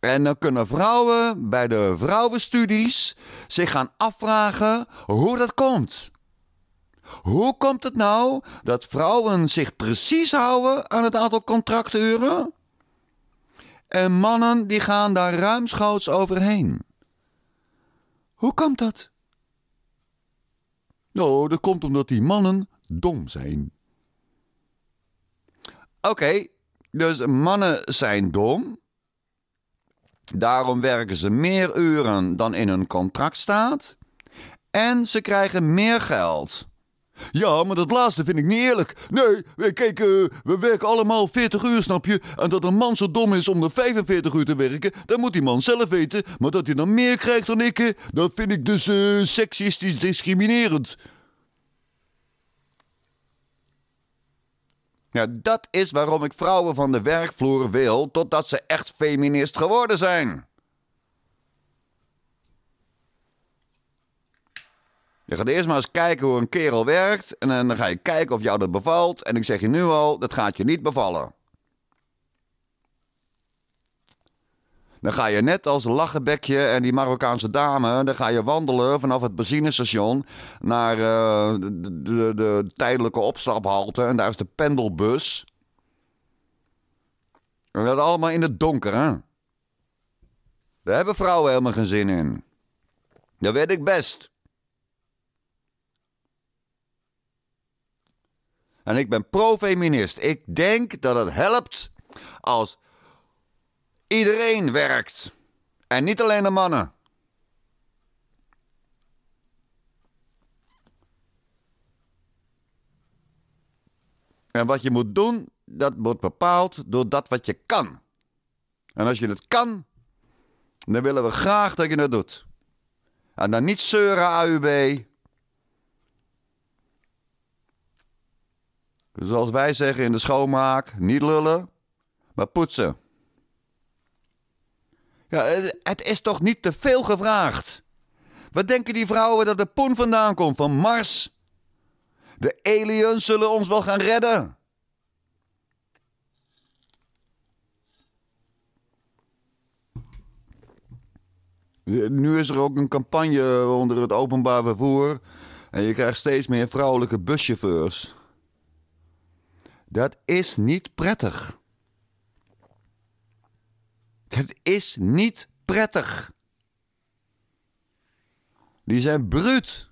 En dan kunnen vrouwen bij de vrouwenstudies zich gaan afvragen hoe dat komt. Hoe komt het nou dat vrouwen zich precies houden aan het aantal contracturen? En mannen die gaan daar ruimschoots overheen. Hoe komt dat? Nou, dat komt omdat die mannen dom zijn. Oké, dus mannen zijn dom. Daarom werken ze meer uren dan in hun contract staat. En ze krijgen meer geld. Ja, maar dat laatste vind ik niet eerlijk. Nee, kijk, uh, we werken allemaal 40 uur, snap je? En dat een man zo dom is om er 45 uur te werken, dat moet die man zelf weten. Maar dat hij dan meer krijgt dan ik, eh, dat vind ik dus eh, seksistisch discriminerend. Ja, dat is waarom ik vrouwen van de werkvloer wil totdat ze echt feminist geworden zijn. Je gaat eerst maar eens kijken hoe een kerel werkt en dan ga je kijken of jou dat bevalt. En ik zeg je nu al, dat gaat je niet bevallen. Dan ga je net als lachenbekje en die Marokkaanse dame, dan ga je wandelen vanaf het benzinestation naar eh, de, de, tijdelijke opstaphalte. En daar is de pendelbus. En dat allemaal in het donker, hè? Daar hebben vrouwen helemaal geen zin in. Dat weet ik best. En ik ben pro-feminist. Ik denk dat het helpt als Iedereen werkt. En niet alleen de mannen. En wat je moet doen, dat wordt bepaald door dat wat je kan. En als je het kan, dan willen we graag dat je het doet. En dan niet zeuren, AUB. Zoals wij zeggen in de schoonmaak, niet lullen, maar poetsen. Ja, eh, het is toch niet te veel gevraagd? Wat denken die vrouwen dat de poen vandaan komt? Van Mars? De aliens zullen ons wel gaan redden. Eh, nu is er ook een campagne eh, onder het openbaar vervoer. En je krijgt steeds meer vrouwelijke buschauffeurs. Dat is niet prettig. Het is niet prettig. Die zijn bruut.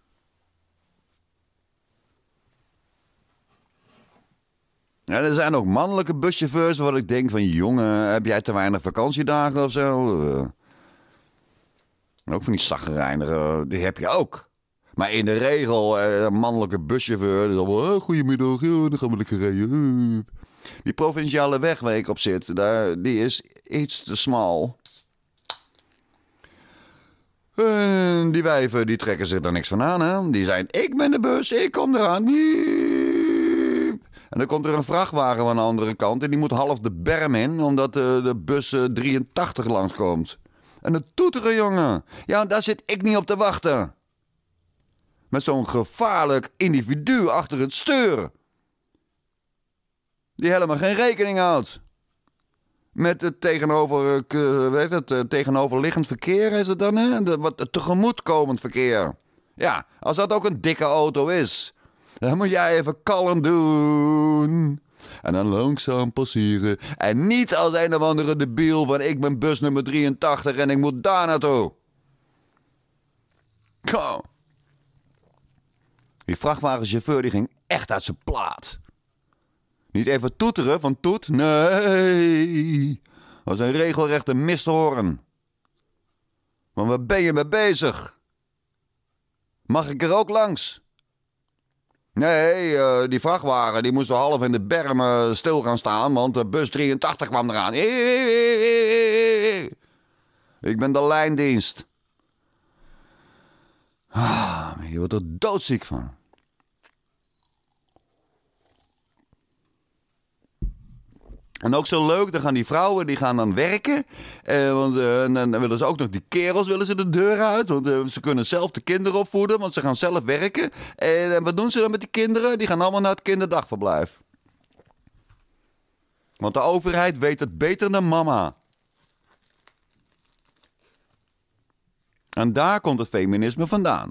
er zijn ook mannelijke buschauffeurs waar ik denk van... jongen, heb jij te weinig vakantiedagen of zo? Eh, ook van die zagrijnigen, die heb je ook. Maar in de regel, eh, een mannelijke buschauffeur... Dus oh, goedemiddag, dan gaan we lekker rijden. Die provinciale weg waar ik op zit, daar, die is iets te smal. En eh, die wijven die trekken zich daar niks van aan. Hè? Die zijn, ik ben de bus, ik kom eraan. En dan komt er een vrachtwagen van de andere kant en die moet half de berm in... omdat de, de bus 83 eh, langskomt. En een toeteren, jongen. Ja, daar zit ik niet op te wachten. Met zo'n gevaarlijk individu achter het stuur die helemaal geen rekening houdt. Met het, tegenover, eh, eh, weet het, eh, tegenoverliggend verkeer is het dan, hè? wat, het tegemoetkomend verkeer. Ja, als dat ook een dikke auto is, dan moet jij even kalm doen. En dan langzaam passeren. En niet als een of andere debiel van ik ben bus nummer 83 en ik moet daar naartoe. Kom. Die vrachtwagenchauffeur die ging echt uit zijn plaat. Niet even toeteren van toet, nee. Dat is een regelrechte mistoren. Maar waar ben je mee bezig? Mag ik er ook langs? Nee, eh, die vrachtwagen die moest half in de berm eh, stil gaan staan, want de bus 83 kwam eraan. Ik ben de lijndienst. Ah, je wordt er doodziek van. En ook zo leuk, dan gaan die vrouwen die gaan dan werken. Eh, want eh, dan willen ze ook nog die kerels willen ze de deur uit. Want eh, ze kunnen zelf de kinderen opvoeden, want ze gaan zelf werken. En, en wat doen ze dan met die kinderen? Die gaan allemaal naar het kinderdagverblijf. Want de overheid weet het beter dan mama. En daar komt het feminisme vandaan.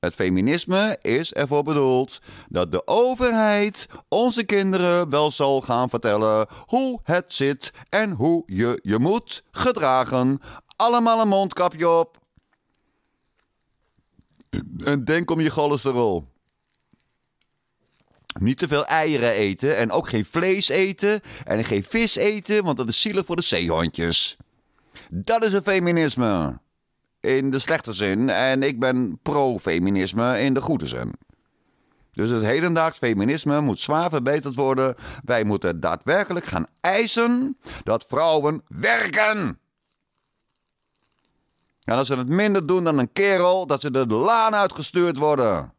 Het feminisme is ervoor bedoeld dat de overheid onze kinderen wel zal gaan vertellen hoe het zit en hoe je je moet gedragen. Allemaal een mondkapje op. En denk om je cholesterol. Niet te veel eieren eten en ook geen vlees eten en geen vis eten, want dat is zielig voor de zeehondjes. Dat is het feminisme in de slechte zin en ik ben pro-feminisme in de goede zin. Dus het hedendaags feminisme moet zwaar verbeterd worden. Wij moeten daadwerkelijk gaan eisen dat vrouwen werken. En als ze het minder doen dan een kerel, dat ze de laan uitgestuurd worden.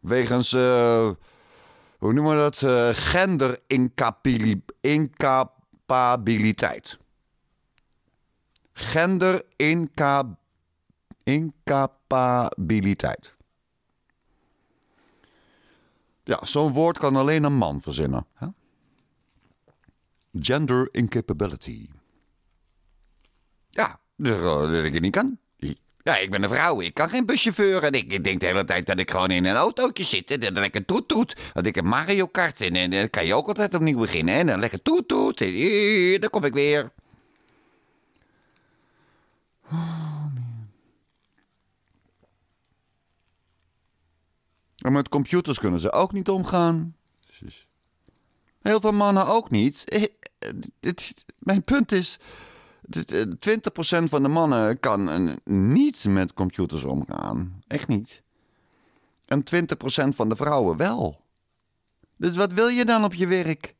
Wegens, eh, hoe noemen we dat? Uh, eh, genderincapabiliteit. Genderincapabiliteit. Ja, zo'n woord kan alleen een man verzinnen. Hè? Gender incapability. Ja, dat ik het niet kan. Ja, ik ben een vrouw, ik kan geen buschauffeur. En ik, ik, denk de hele tijd dat ik gewoon in een autootje zit. En dan lekker toet toet. Dat ik een Mario Kart in. En dan kan je ook altijd opnieuw beginnen. En dan lekker toet toet. En eh, dan kom ik weer. Oh man. met computers kunnen ze ook niet omgaan. Precies. Heel veel mannen ook niet. Eh, mijn punt is. 20% eh, van de mannen kan eh, niet met computers omgaan. Echt niet. En 20% van de vrouwen wel. Dus wat wil je dan op je werk?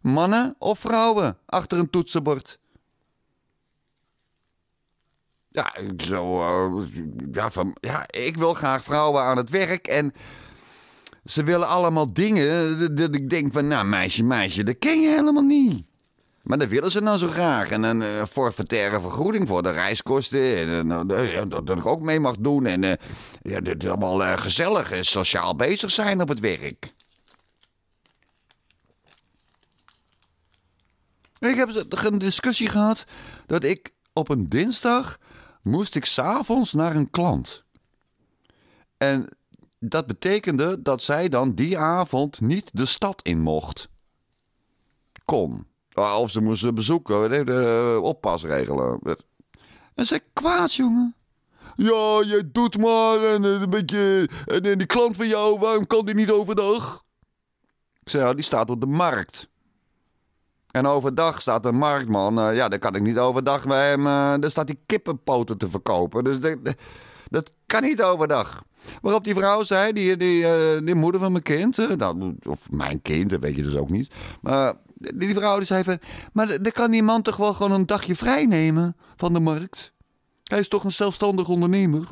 Mannen of vrouwen achter een toetsenbord? Ja, zo, eh, ja, van, ja, ik wil graag vrouwen aan het werk en ze willen allemaal dingen dat ik denk van, nou meisje, meisje, dat ken je helemaal niet. Maar dat willen ze nou zo graag. En een uh, forfaitaire vergoeding voor de reiskosten. En eh, nou, dat, dat, ik ook mee mag doen. En ja, dat het allemaal gezellig en sociaal bezig zijn op het werk. Ik heb een discussie gehad dat ik op een dinsdag moest ik s'avonds naar een klant. En dat betekende dat zij dan die avond niet de stad in mocht. Kon. Ah, of ze moesten bezoeken, de oppas regelen. En zei: kwaad, jongen. Ja, je doet maar en eh, een beetje. En, die klant van jou, waarom kan die niet overdag? Ik zei, nou, die staat op de markt. En overdag staat een marktman. Eh, ja, dan kan ik niet overdag bij hem. Eh, daar dan staat hij kippenpoten te verkopen. Dus dat dat kan niet overdag. Waarop die vrouw zei, die, die, eh, die moeder van mijn kind, of mijn kind, dat weet je dus ook niet. Maar die vrouw die zei van, maar dan kan die man toch wel gewoon een dagje vrij nemen van de markt? Hij is toch een zelfstandig ondernemer?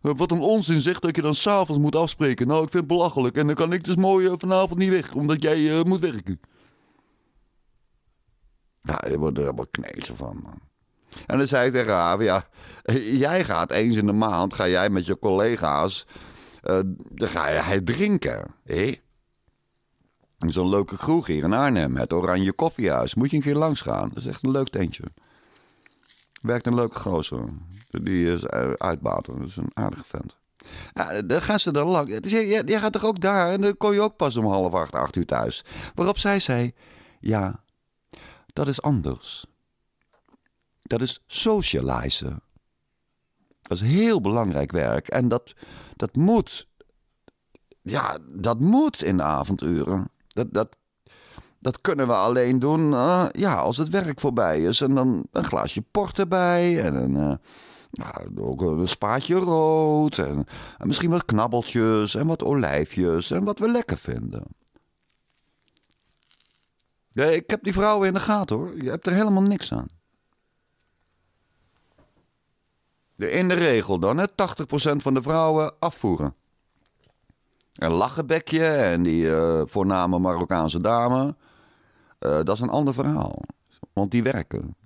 Wat een onzin zegt dat je dan s'avonds moet afspreken. Nou, ik vind het belachelijk. En dan kan ik dus mooi vanavond niet weg, omdat jij moet werken. Nou, je wordt er helemaal knetsen van, man. En dan zei ik tegen haar, ja, jij gaat eens in de maand, ga jij met je collega's, uh, dan ga jij drinken. Hé? Zo'n leuke kroeg hier in Arnhem, het Oranje Koffiehuis. Moet je een keer langs gaan. Dat is echt een leuk tentje. Werkt een leuke gozer. Die is eh, uitbater, dat is een aardige vent. Ja, dan gaan ze dan lang. Jij gaat toch ook daar en dan kom je ook pas om half acht, acht uur thuis. Waarop zij zei, ja, dat is anders. Dat is socializen. Dat is heel belangrijk werk. En dat, dat moet. Ja, dat moet in de avonduren. Dat, dat, dat kunnen we alleen doen eh, ja, als het werk voorbij is. En dan een glaasje port erbij. En een, eh, ook een spaatje rood. en misschien wat knabbeltjes en wat olijfjes. En wat we lekker vinden ik heb die vrouwen in de gaten hoor. Je hebt er helemaal niks aan. in de regel dan, hè? 80% van de vrouwen afvoeren. Een lachenbekje en die uh, voorname Marokkaanse dame. Eh, dat is een ander verhaal. Want die werken.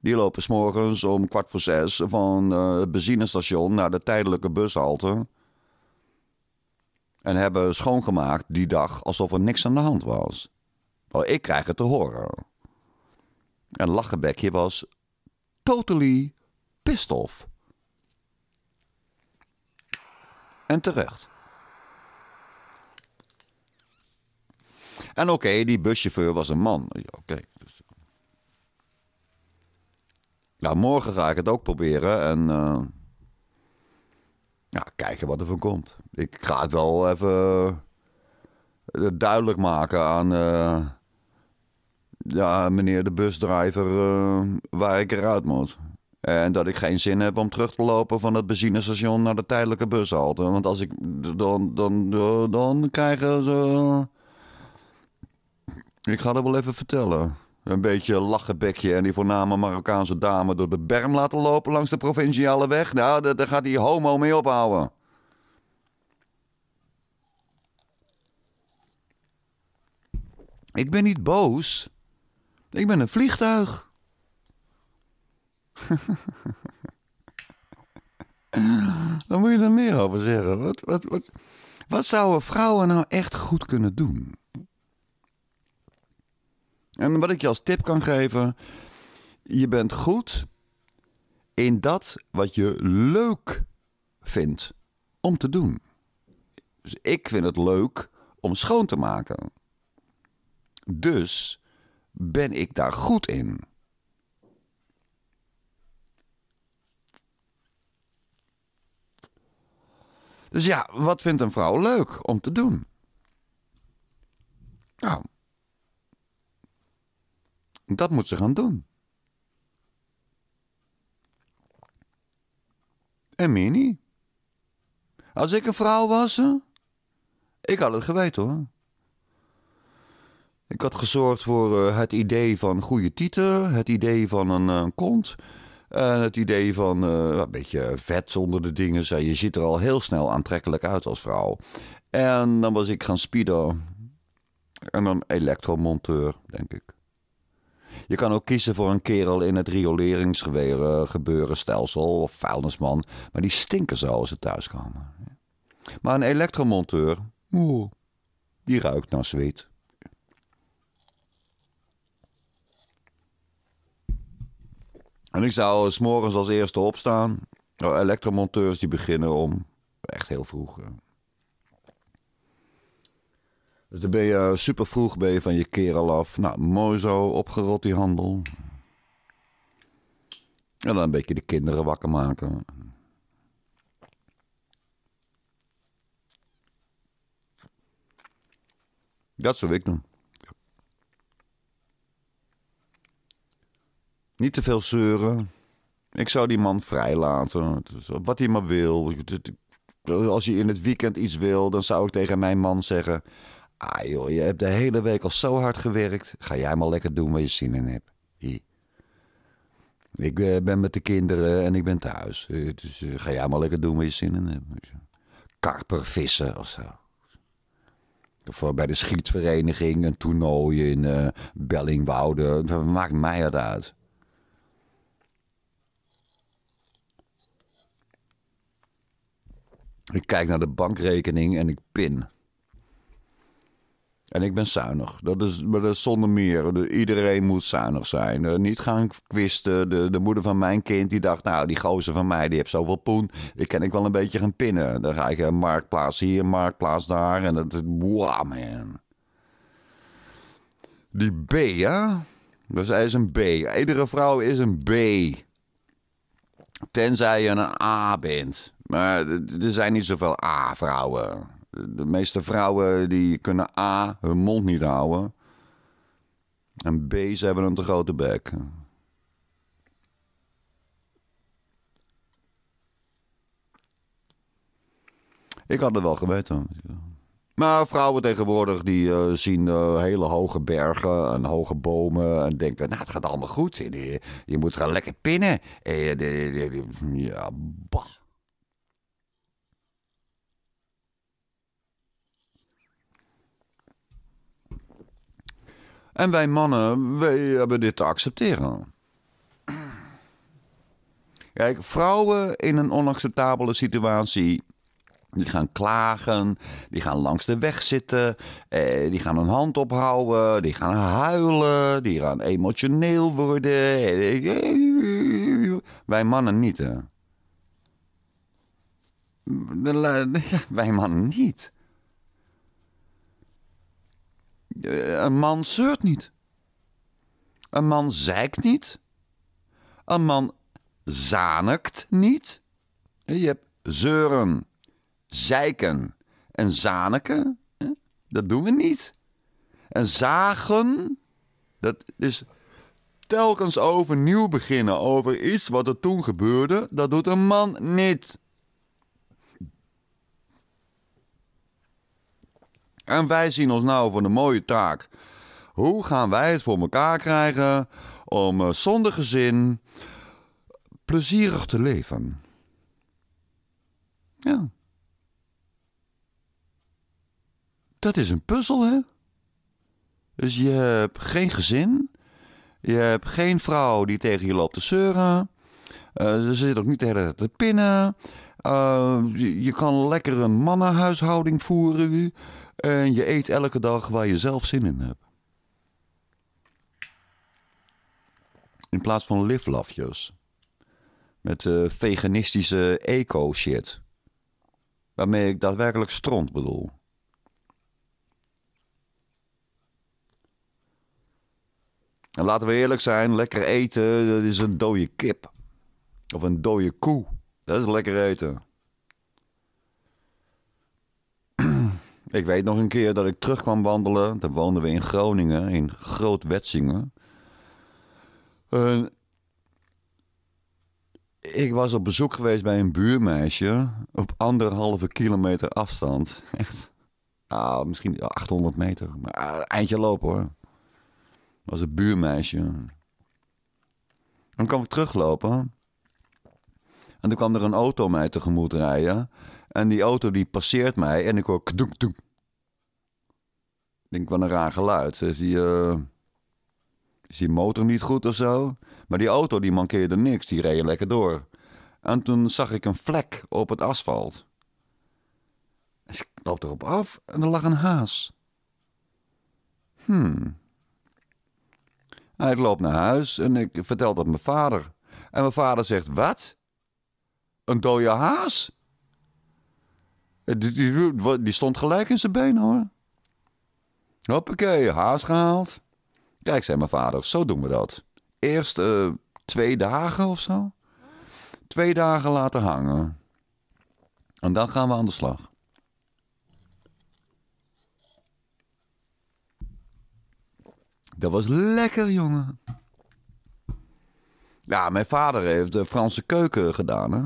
Die lopen s'morgens om kwart voor zes van eh, het benzinestation naar de tijdelijke bushalte. En hebben schoongemaakt die dag alsof er niks aan de hand was. Maar ik krijg het te horen. En Lachenbekje was totally pissed off. En terecht. En oké, die buschauffeur was een man. Oké. Dus- nou, morgen ga ik het ook proberen en uh, ja, kijken wat er van komt. Ik ga het wel even eh, duidelijk maken aan, eh, ja, meneer de busdrijver, eh, waar ik eruit moet. En dat ik geen zin heb om terug te lopen van het benzinestation naar de tijdelijke bushalte. Want als ik. dan, dan, dan, dan krijgen ze. Eh, ik ga dat wel even vertellen. Een beetje lachenbekje en die voorname Marokkaanse dame door de berm laten lopen langs de provinciale weg. Nou, daar gaat die homo mee ophouden. Ik ben niet boos. Ik ben een vliegtuig. Dan moet je er meer over zeggen. Wat, wat, wat, wat zouden vrouwen nou echt goed kunnen doen? En wat ik je als tip kan geven: je bent goed in dat wat je leuk vindt om te doen. Dus ik vind het leuk om schoon te maken. Dus ben ik daar goed in? Dus ja, wat vindt een vrouw leuk om te doen? Nou, dat moet ze gaan doen. En mini? Als ik een vrouw was, ik had het geweten hoor. Ik had gezorgd voor eh, het idee van goede tieten, het idee van een, eh, kont. En het idee van eh, een beetje vet onder de dingen. Je ziet er al heel snel aantrekkelijk uit als vrouw. En dan was ik gaan speeden. En een elektromonteur, denk ik. Je kan ook kiezen voor een kerel in het rioleringsgebeurenstelsel of vuilnisman. Maar die stinken zo als ze thuiskomen. Maar een elektromonteur, oeh, die ruikt naar zweet. En ik zou morgens als eerste opstaan. Oh, elektromonteurs die beginnen om echt heel vroeg. Eh. Dus dan ben je eh, super vroeg ben je van je kerel af. Nou, mooi zo, opgerot die handel. En dan een beetje de kinderen wakker maken. Dat zou ik doen. Niet te veel zeuren. Ik zou die man vrijlaten. Dus wat hij maar wil. Als je in het weekend iets wil, dan zou ik tegen mijn man zeggen: Ah joh, je hebt de hele week al zo hard gewerkt. Ga jij maar lekker doen waar je zin in hebt. Ik eh, ben met de kinderen en ik ben thuis. Eh, dus eh, ga jij maar lekker doen waar je zin in hebt. Karper vissen of zo. bij de schietvereniging, een toernooi in uh, Bellingwoude. Maakt mij het uit. Ik kijk naar de bankrekening en ik pin. En ik ben zuinig. Dat is, dat zonder meer. Iedereen moet zuinig zijn. Eh, niet gaan kwisten. De, de, moeder van mijn kind die dacht... nou, die gozer van mij die heeft zoveel poen. Ik kan ik wel een beetje gaan pinnen. Dan ga ik een marktplaats hier, marktplaats daar. En dat is... Wow, man. Die B, dat Dus hij is een B. Iedere vrouw is een B. Tenzij je een A bent. Maar er zijn niet zoveel A-vrouwen. De meeste vrouwen die kunnen A, hun mond niet houden. En B, ze hebben een te grote bek. Ik had het wel geweten. Maar vrouwen tegenwoordig die eh, zien eh, hele hoge bergen en hoge bomen en denken, nou het gaat allemaal goed. Je, je moet gaan lekker pinnen. ja, bah. En wij mannen, wij hebben dit te accepteren. Kijk, vrouwen in een onacceptabele situatie. Die gaan klagen, die gaan langs de weg zitten, eh, die gaan hun hand ophouden, die gaan huilen, die gaan emotioneel worden. Wij mannen niet, hè? Wij mannen niet. Eh, een man zeurt niet. Een man zeikt niet. Een man zanikt niet. Eh, je hebt zeuren, zeiken en zaniken. Dat doen we niet. En zagen, dat is telkens overnieuw beginnen over iets wat er toen gebeurde. Dat doet een man niet. En wij zien ons nou voor een mooie taak. Hoe gaan wij het voor elkaar krijgen om eh, zonder gezin plezierig te leven? Ja. Dat is een puzzel, hè? Dus je hebt geen gezin. Je hebt geen vrouw die tegen je loopt te zeuren. Eh, ze zit ook niet de hele tijd te pinnen. Eh, je, kan lekker een mannenhuishouding voeren. En je eet elke dag waar je zelf zin in hebt. In plaats van liflafjes. Met eh, veganistische eco-shit. Waarmee ik daadwerkelijk stront bedoel. En laten we eerlijk zijn, lekker eten, dat is een dode kip. Of een dode koe. Dat is lekker eten. Ik weet nog een keer dat ik terug kwam wandelen. Dan woonden we in Groningen, in Groot-Wetsingen. ik was op bezoek geweest bij een buurmeisje op anderhalve kilometer afstand. Echt, ah, misschien 800 meter. Maar ah, eindje lopen hoor. was een buurmeisje. Dan kwam ik teruglopen. En toen kwam er een auto mij tegemoet rijden. En die auto die passeert mij en ik hoor kdoek, kdoek. Ik denk, wel een raar geluid. Eh, is die, motor niet goed of zo? Maar die auto die mankeerde niks, die reed lekker door. En toen zag ik een vlek op het asfalt. Dus ik loop erop af en er lag een haas. Hmm. En ik loop naar huis en ik vertel dat mijn vader. En mijn vader zegt, wat? Een dode haas? Eh, die, die, die stond gelijk in zijn been hoor. Hoppakee, haas gehaald. Kijk, zei mijn vader, zo doen we dat. Eerst eh, twee dagen of zo. Twee dagen laten hangen. En dan gaan we aan de slag. Dat was lekker, jongen. Ja, mijn vader heeft de Franse keuken gedaan. Hè?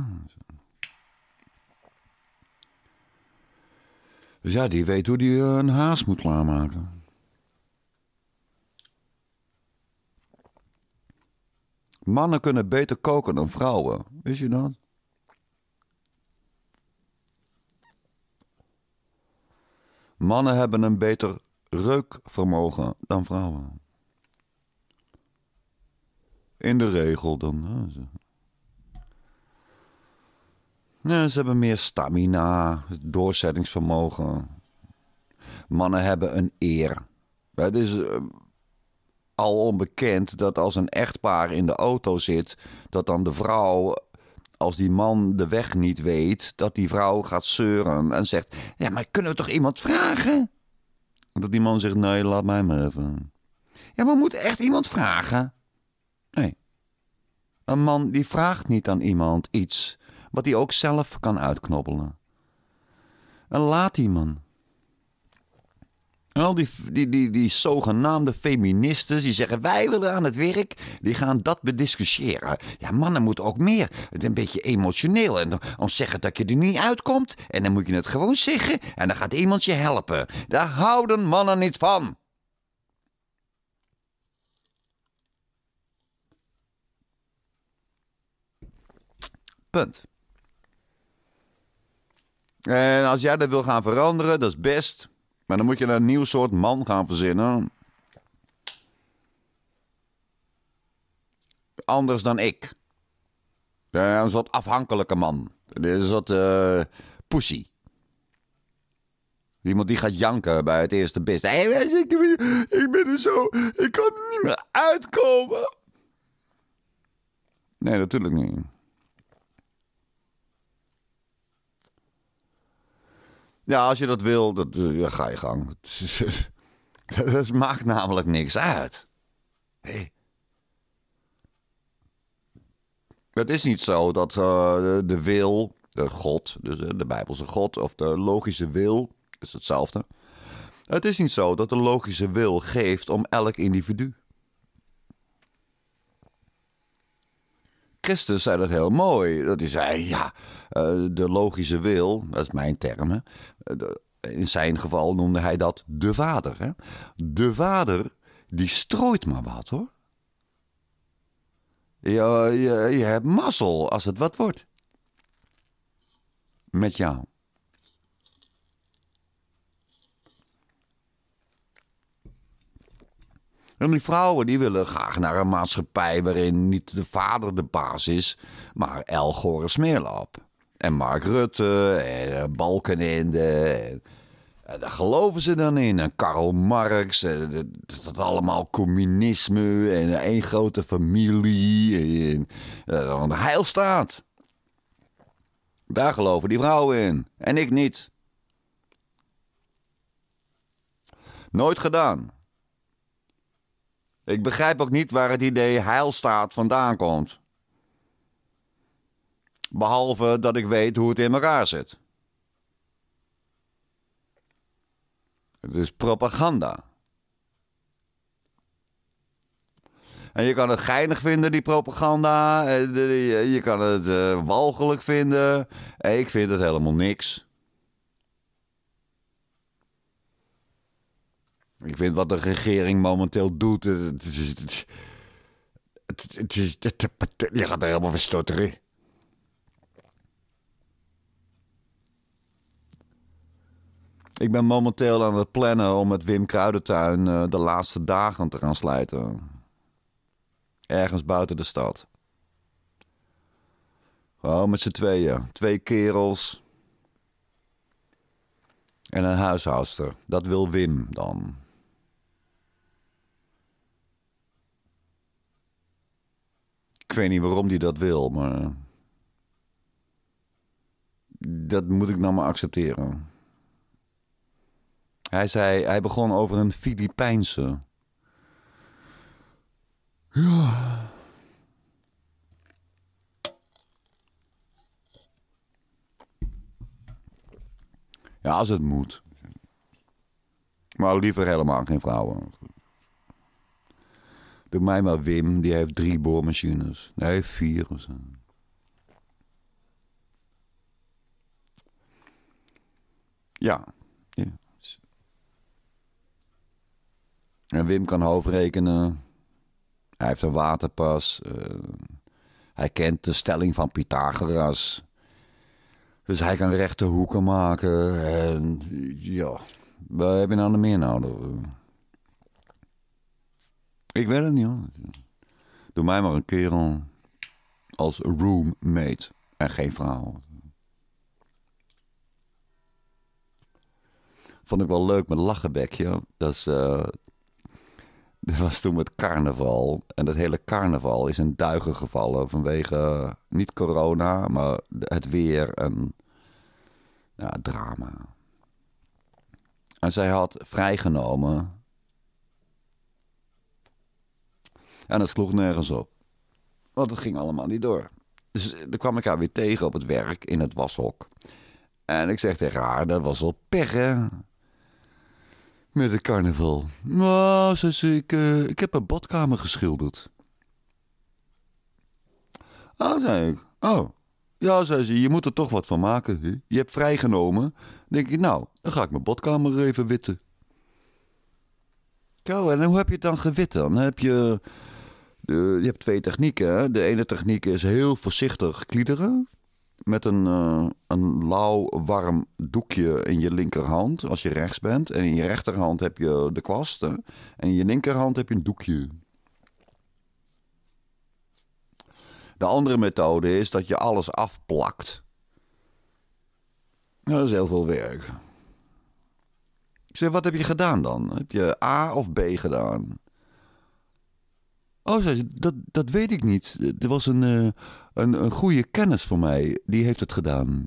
Dus ja, die weet hoe die eh, een haas moet klaarmaken. Mannen kunnen beter koken dan vrouwen. Wist je dat? Mannen hebben een beter reukvermogen dan vrouwen. In de regel dan ze hebben meer stamina, doorzettingsvermogen. Mannen hebben een eer. Het is eh, al onbekend dat als een echtpaar in de auto zit, dat dan de vrouw, als die man de weg niet weet, dat die vrouw gaat zeuren en zegt: Ja, maar kunnen we toch iemand vragen? Dat die man zegt: Nee, laat mij maar even. Ja, maar moet echt iemand vragen. Nee. Een man die vraagt niet aan iemand iets wat hij ook zelf kan uitknobbelen. En laat die man. al die, die, die, die zogenaamde feministen die zeggen wij willen aan het werk, die gaan dat bediscussiëren. Ja, mannen moeten ook meer. Het een beetje emotioneel. En dan zeggen dat je er niet uitkomt. En dan moet je het gewoon zeggen. En dan gaat iemand je helpen. Daar houden mannen niet van. Punt. En als jij dat wil gaan veranderen, dat is best. Maar dan moet je een nieuw soort man gaan verzinnen. Anders dan ik. Een soort afhankelijke man. Een soort uh, pussy. Iemand die gaat janken bij het eerste best. Hey, ik, ben, ik ben er zo. Ik kan er niet meer uitkomen. Nee, natuurlijk niet. Ja, als je dat wil, dat, eh, ja, ga je gang. Het maakt namelijk niks uit. Het is niet zo dat eh, de, wil, de God, dus de Bijbelse God of de logische wil, is hetzelfde. Het is niet zo dat de logische wil geeft om elk individu. Christus zei dat heel mooi. Dat hij zei, ja, eh, de logische wil, dat is mijn termen eh, in zijn geval noemde hij dat de vader. Hè? De vader, die strooit maar wat hoor. je hebt mazzel als het wat wordt. Met jou. En die vrouwen die willen graag naar een maatschappij waarin niet de vader de baas is, maar El Gore Smeerlap. En Mark Rutte en eh, Balkenende. En, daar geloven ze dan in. En Karl Marx. En, eh, dat, allemaal communisme en één grote familie. En, en eh, een heilstaat. Daar geloven die vrouwen in. En ik niet. Nooit gedaan. Ik begrijp ook niet waar het idee heilstaat vandaan komt. Behalve dat ik weet hoe het in elkaar zit. Het is propaganda. En je kan het geinig vinden, die propaganda. Eh, je kan het eh, walgelijk vinden. Ik vind het helemaal niks. Ik vind wat de regering momenteel doet. je gaat er helemaal van Ik ben momenteel aan het plannen om met Wim Kruidentuin eh, de laatste dagen te gaan slijten. Ergens buiten de stad. Gewoon met z'n tweeën. Twee kerels. En een huishoudster. Dat wil Wim dan. Ik weet niet waarom hij dat wil, maar. Dat moet ik nou maar accepteren. Hij, zei, hij begon over een Filipijnse. Ja. Ja, als het moet. Maar liever helemaal geen vrouwen. Doe mij maar Wim, die heeft drie boormachines. Nee, vier of zo. Ja. En Wim kan hoofdrekenen. Hij heeft een waterpas. Eh, hij kent de stelling van Pythagoras. Dus hij kan rechte hoeken maken. En ja, we hebben nou meer nodig. Ik weet het niet hoor. Doe mij maar een kerel als roommate en geen vrouw. Vond ik wel leuk met lachenbekje. Dat, is, eh, dat was toen met carnaval. En dat hele carnaval is in duigen gevallen vanwege eh, niet corona, maar het weer en ja, drama. En zij had vrijgenomen En dat sloeg nergens op. Want het ging allemaal niet door. Dus eh, dan kwam ik haar weer tegen op het werk in het washok. En ik zeg tegen haar, dat was wel pech hè? Met het carnaval. Nou, zei ze, ik, eh, ik heb een badkamer geschilderd. Ah, zei ik. Oh. Ja, zei ze, je moet er toch wat van maken. Hè? Je hebt vrijgenomen. denk ik, nou, dan ga ik mijn badkamer even witten. Kou, en hoe heb je het dan gewit dan? Heb je eh, je hebt twee technieken. De ene techniek is heel voorzichtig kliederen. Met een, eh, een lauw, warm doekje in je linkerhand als je rechts bent. En in je rechterhand heb je de kwasten. En in je linkerhand heb je een doekje. De andere methode is dat je alles afplakt. Nou, dat is heel veel werk. Ik zeg, wat heb je gedaan dan? Heb je A of B gedaan? Oh, zei dat, dat weet ik niet. Er was een, eh, een, een goede kennis van mij, die heeft het gedaan.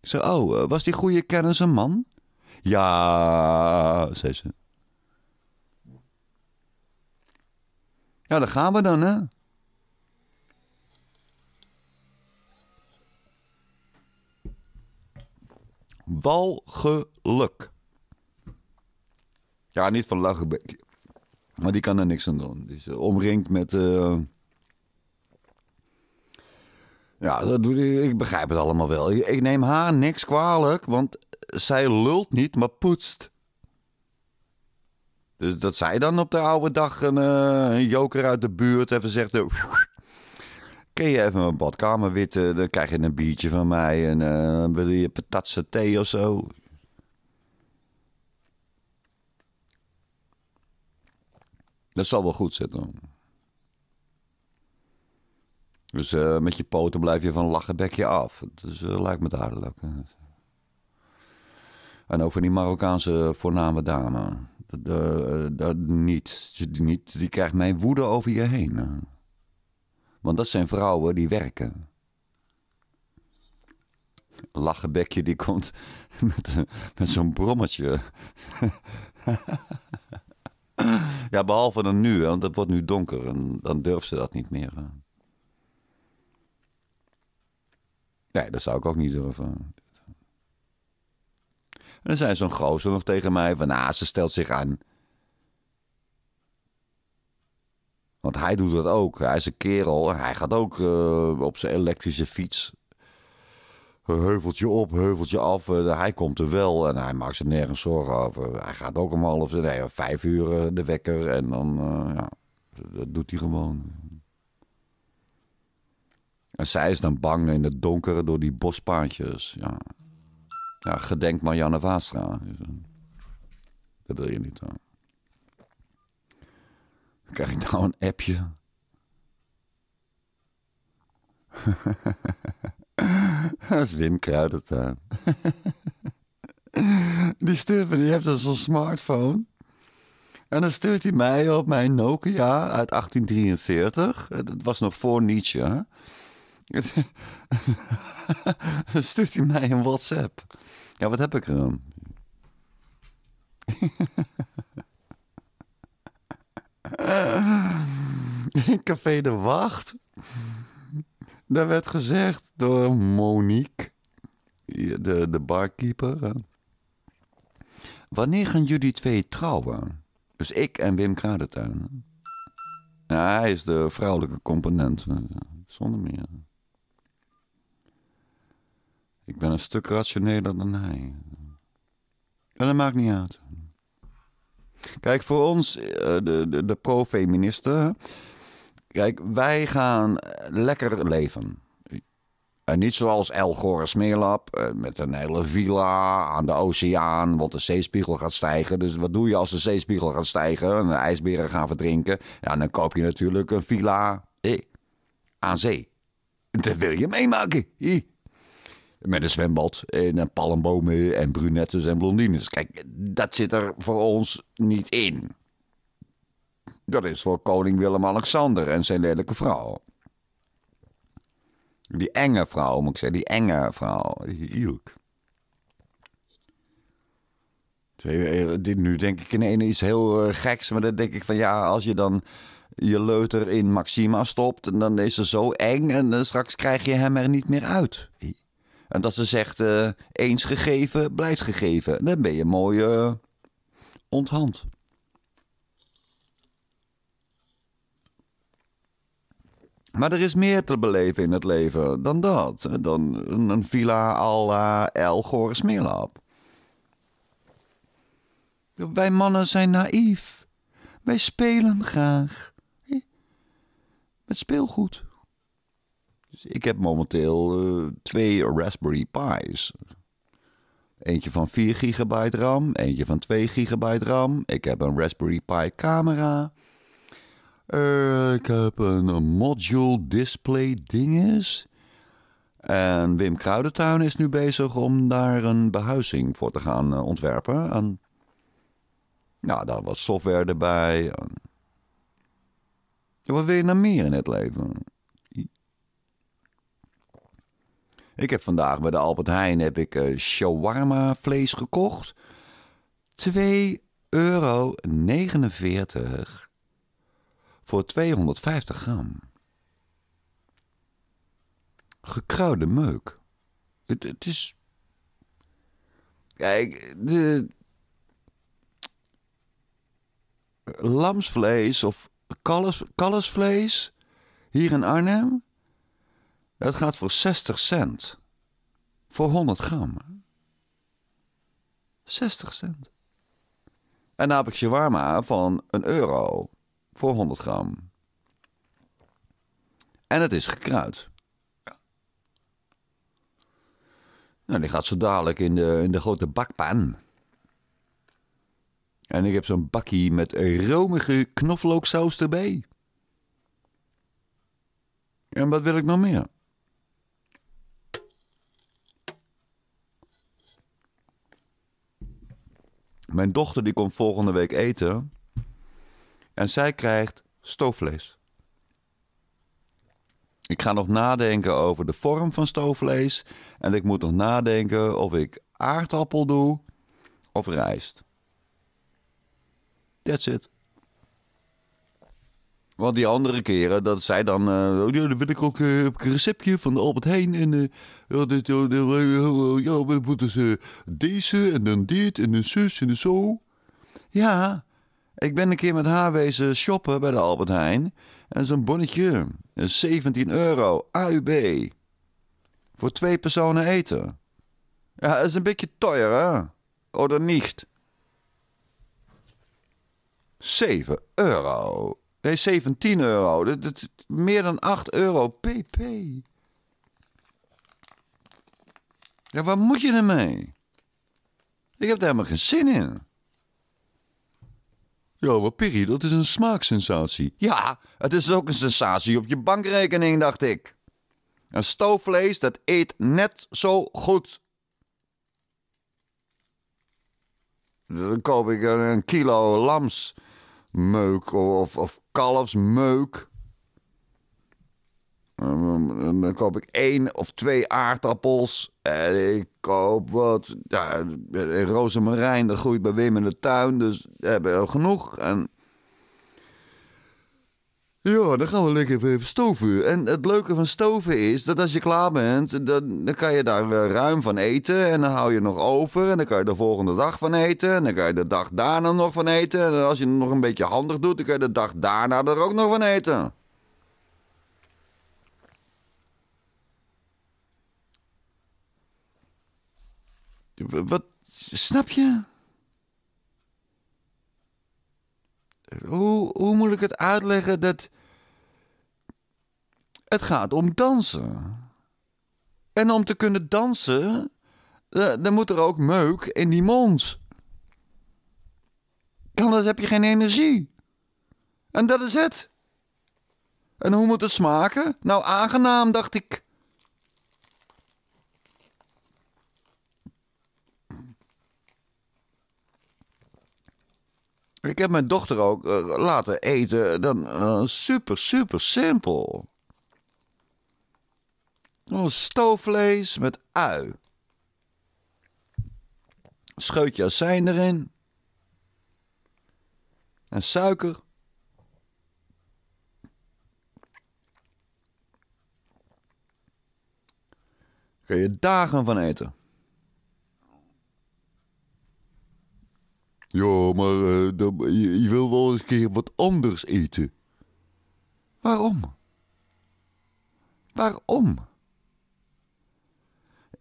Ik zei, oh, eh, was die goede kennis een man? Ja, zei ze. Ja, daar gaan we dan, hè? Walgeluk. Ja, niet van lachen. Maar die kan er niks aan doen. Die is eh, omringd met. Eh, ja, dat doe ik. ik begrijp het allemaal wel. Ik neem haar niks kwalijk, want zij lult niet, maar poetst. Dus dat zij dan op de oude dag een, eh, joker uit de buurt even zegt... kun je even mijn badkamer witten? Dan krijg je een biertje van mij en uh, wil je patatse thee of zo? Dat zal wel goed zitten. Dus eh, met je poten blijf je van lachen bekje af. Dat dus, eh, lijkt me duidelijk. En over die Marokkaanse voorname dame. Dat, eh, niet, niet. Die krijgt mijn woede over je heen. Want dat zijn vrouwen die werken. Lachenbekje die komt met, met zo'n brommetje. ja, behalve dan nu, want het wordt nu donker en dan durft ze dat niet meer. Nee, dat zou ik ook niet durven. En dan zijn zo'n gozer nog tegen mij van, nou, ze stelt zich aan. Want hij doet dat ook. Hij is een kerel. Hij gaat ook eh, op zijn elektrische fiets heuveltje op, heuveltje af. Eh, hij komt er wel en hij maakt zich nergens zorgen over. Hij gaat ook om half nee, vijf uur eh, de wekker en dan eh, ja, dat doet hij gewoon. En zij is dan bang in het donkere door die bospaadjes. Ja, ja gedenk Marianne Vaastra. Dat wil je niet. Hoor. Krijg ik nou een appje? Dat is Wim Kruidentuin. Die stuurt me, die heeft dus een smartphone. En dan stuurt hij mij op mijn Nokia uit 1843. Eh, dat was nog voor Nietzsche. dan stuurt hij mij een WhatsApp. Ja, wat heb ik er dan? Café de Wacht. Daar werd gezegd door Monique, de, de barkeeper. Wanneer gaan jullie twee trouwen? Dus ik en Wim Kradertuin. Ja, hij is de vrouwelijke component, zonder meer. Ik ben een stuk rationeler dan hij. En dat maakt niet uit. Kijk, voor ons, eh, de, de, de pro-feministen, Kijk, wij gaan eh, lekker leven. En niet zoals El Gore Smeerlap, eh, met een hele villa aan de oceaan, want de zeespiegel gaat stijgen. Dus wat doe je als de zeespiegel gaat stijgen en de ijsberen gaan verdrinken? Ja, dan koop je natuurlijk een villa eh, aan zee. Dat wil je meemaken. Eh. Met een zwembad en palmbomen en brunettes en blondines. Kijk, dat zit er voor ons niet in. Dat is voor koning Willem-Alexander en zijn lelijke vrouw. Die enge vrouw, moet ik zeggen. Die enge vrouw. Hielk. Eh, dit nu denk ik in ene is heel eh, geks. Maar dan denk ik van ja, als je dan je leuter in Maxima stopt... en dan is ze zo eng en dan eh, straks krijg je hem er niet meer uit. En dat ze zegt, uh, eens gegeven, blijft gegeven. Dan ben je mooi onthand. Maar er is meer te beleven in het leven dan dat. Dan een villa à El Gore Wij mannen zijn naïef. Wij spelen graag. Met speelgoed. Dus ik heb momenteel eh, twee Raspberry Pi's. Eentje van 4 gigabyte RAM, eentje van 2 gigabyte RAM. Ik heb een Raspberry Pi camera. Eh, ik heb een module display dinges. En Wim Kruidentuin is nu bezig om daar een behuizing voor te gaan eh, ontwerpen. En, nou, daar was software erbij. En... wat wil je nou meer in het leven? Ik heb vandaag bij de Albert Heijn heb ik, eh, shawarma vlees gekocht. 2,49 euro voor 250 gram. Gekruide meuk. Het, het is. Kijk, de. Lamsvlees of kallisvlees hier in Arnhem. Dat gaat voor 60 cent. Voor 100 gram. 60 cent. En dan heb ik je shawarma van een euro voor 100 gram. En het is gekruid. Nou, die gaat zo dadelijk in de, in de grote bakpan. En ik heb zo'n bakkie met romige knoflooksaus erbij. En wat wil ik nog meer? Mijn dochter die komt volgende week eten en zij krijgt stoofvlees. Ik ga nog nadenken over de vorm van stoofvlees en ik moet nog nadenken of ik aardappel doe of rijst. That's it. Want die andere keren, dat zij dan... Uh, ja, dan wil ik ook eh, een receptje van de Albert Heijn. En uh, ja, dit, ja, ja, moeten deze en dan dit en een zus en zo. Ja, ik ben een keer met haar wezen shoppen bij de Albert Heijn. En zo'n is een bonnetje. 17 euro, AUB. Voor twee personen eten. Ja, dat is een beetje teuer, hè? Oder niet? 7 euro. Nee, 17 euro. Dat, dat, meer dan 8 euro pp. Ja, waar moet je ermee? Ik heb daar helemaal geen zin in. Ja, maar Piri, dat is een smaaksensatie. Ja, het is ook een sensatie op je bankrekening, dacht ik. Een stoofvlees, dat eet net zo goed. Dan koop ik een kilo lamsmeuk of, of kalfsmeuk dan koop ik één of twee aardappels. En ik koop wat. Ja, rozemarijn, dat groeit bij Wim in de tuin. Dus hebben we genoeg. En. Ja, dan gaan we lekker even stoven. En het leuke van stoven is dat als je klaar bent, dan, dan kan je daar eh, ruim van eten. En dan hou je nog over. En dan kan je de volgende dag van eten. En dan kan je de dag daarna nog van eten. En als je het nog een beetje handig doet, dan kan je de dag daarna er ook nog van eten. Wat, snap je? Hoe, hoe moet ik het uitleggen dat... Het gaat om dansen. En om te kunnen dansen, eh, dan moet er ook meuk in die mond. Anders heb je geen energie. En dat is het. En hoe moet het smaken? Nou, aangenaam, dacht ik. Ik heb mijn dochter ook eh, laten eten. Dan eh, super, super simpel. Stoofvlees met ui. Scheutje azijn erin. En suiker. Kun je dagen van eten. Ja, maar eh, je, je, wil wel eens een keer wat anders eten. Waarom? Waarom?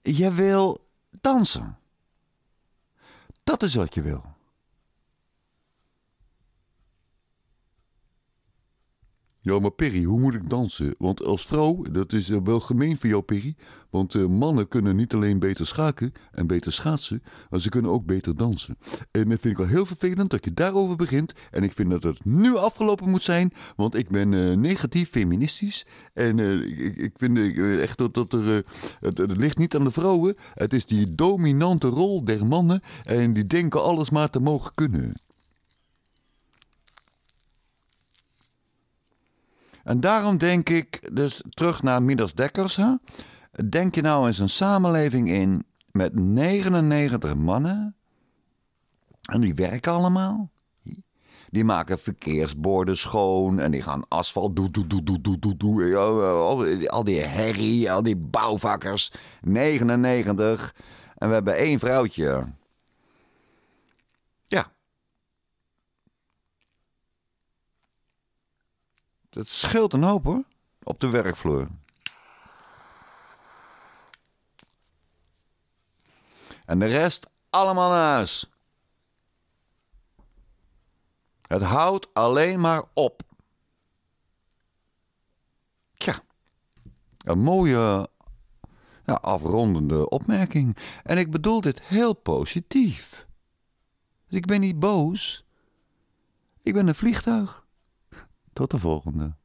Je wil dansen. Dat is wat je wil. Ja, maar Perry, hoe moet ik dansen? Want als vrouw, dat is eh, wel gemeen voor jou, Perry. Want eh, mannen kunnen niet alleen beter schaken en beter schaatsen, maar ze kunnen ook beter dansen. En dat vind ik wel heel vervelend dat je daarover begint. En ik vind dat het nu afgelopen moet zijn, want ik ben eh, negatief feministisch. En ik, ik, vind echt dat, dat er. Het, het, ligt niet aan de vrouwen. Het is die dominante rol der mannen. En die denken alles maar te mogen kunnen. En daarom denk ik, dus terug naar Midas Dekkers. Hè? Denk je nou eens een samenleving in met 99 mannen. En die werken allemaal. Die maken verkeersborden schoon en die gaan asfalt Al die herrie, al die bouwvakkers. 99. En we hebben één vrouwtje. Dat scheelt een hoop hoor, op de werkvloer. En de rest allemaal naar huis. Het houdt alleen maar op. Tja, een mooie afrondende opmerking. En ik bedoel dit heel positief. ik ben niet boos. Ik ben een vliegtuig. Tot de volgende.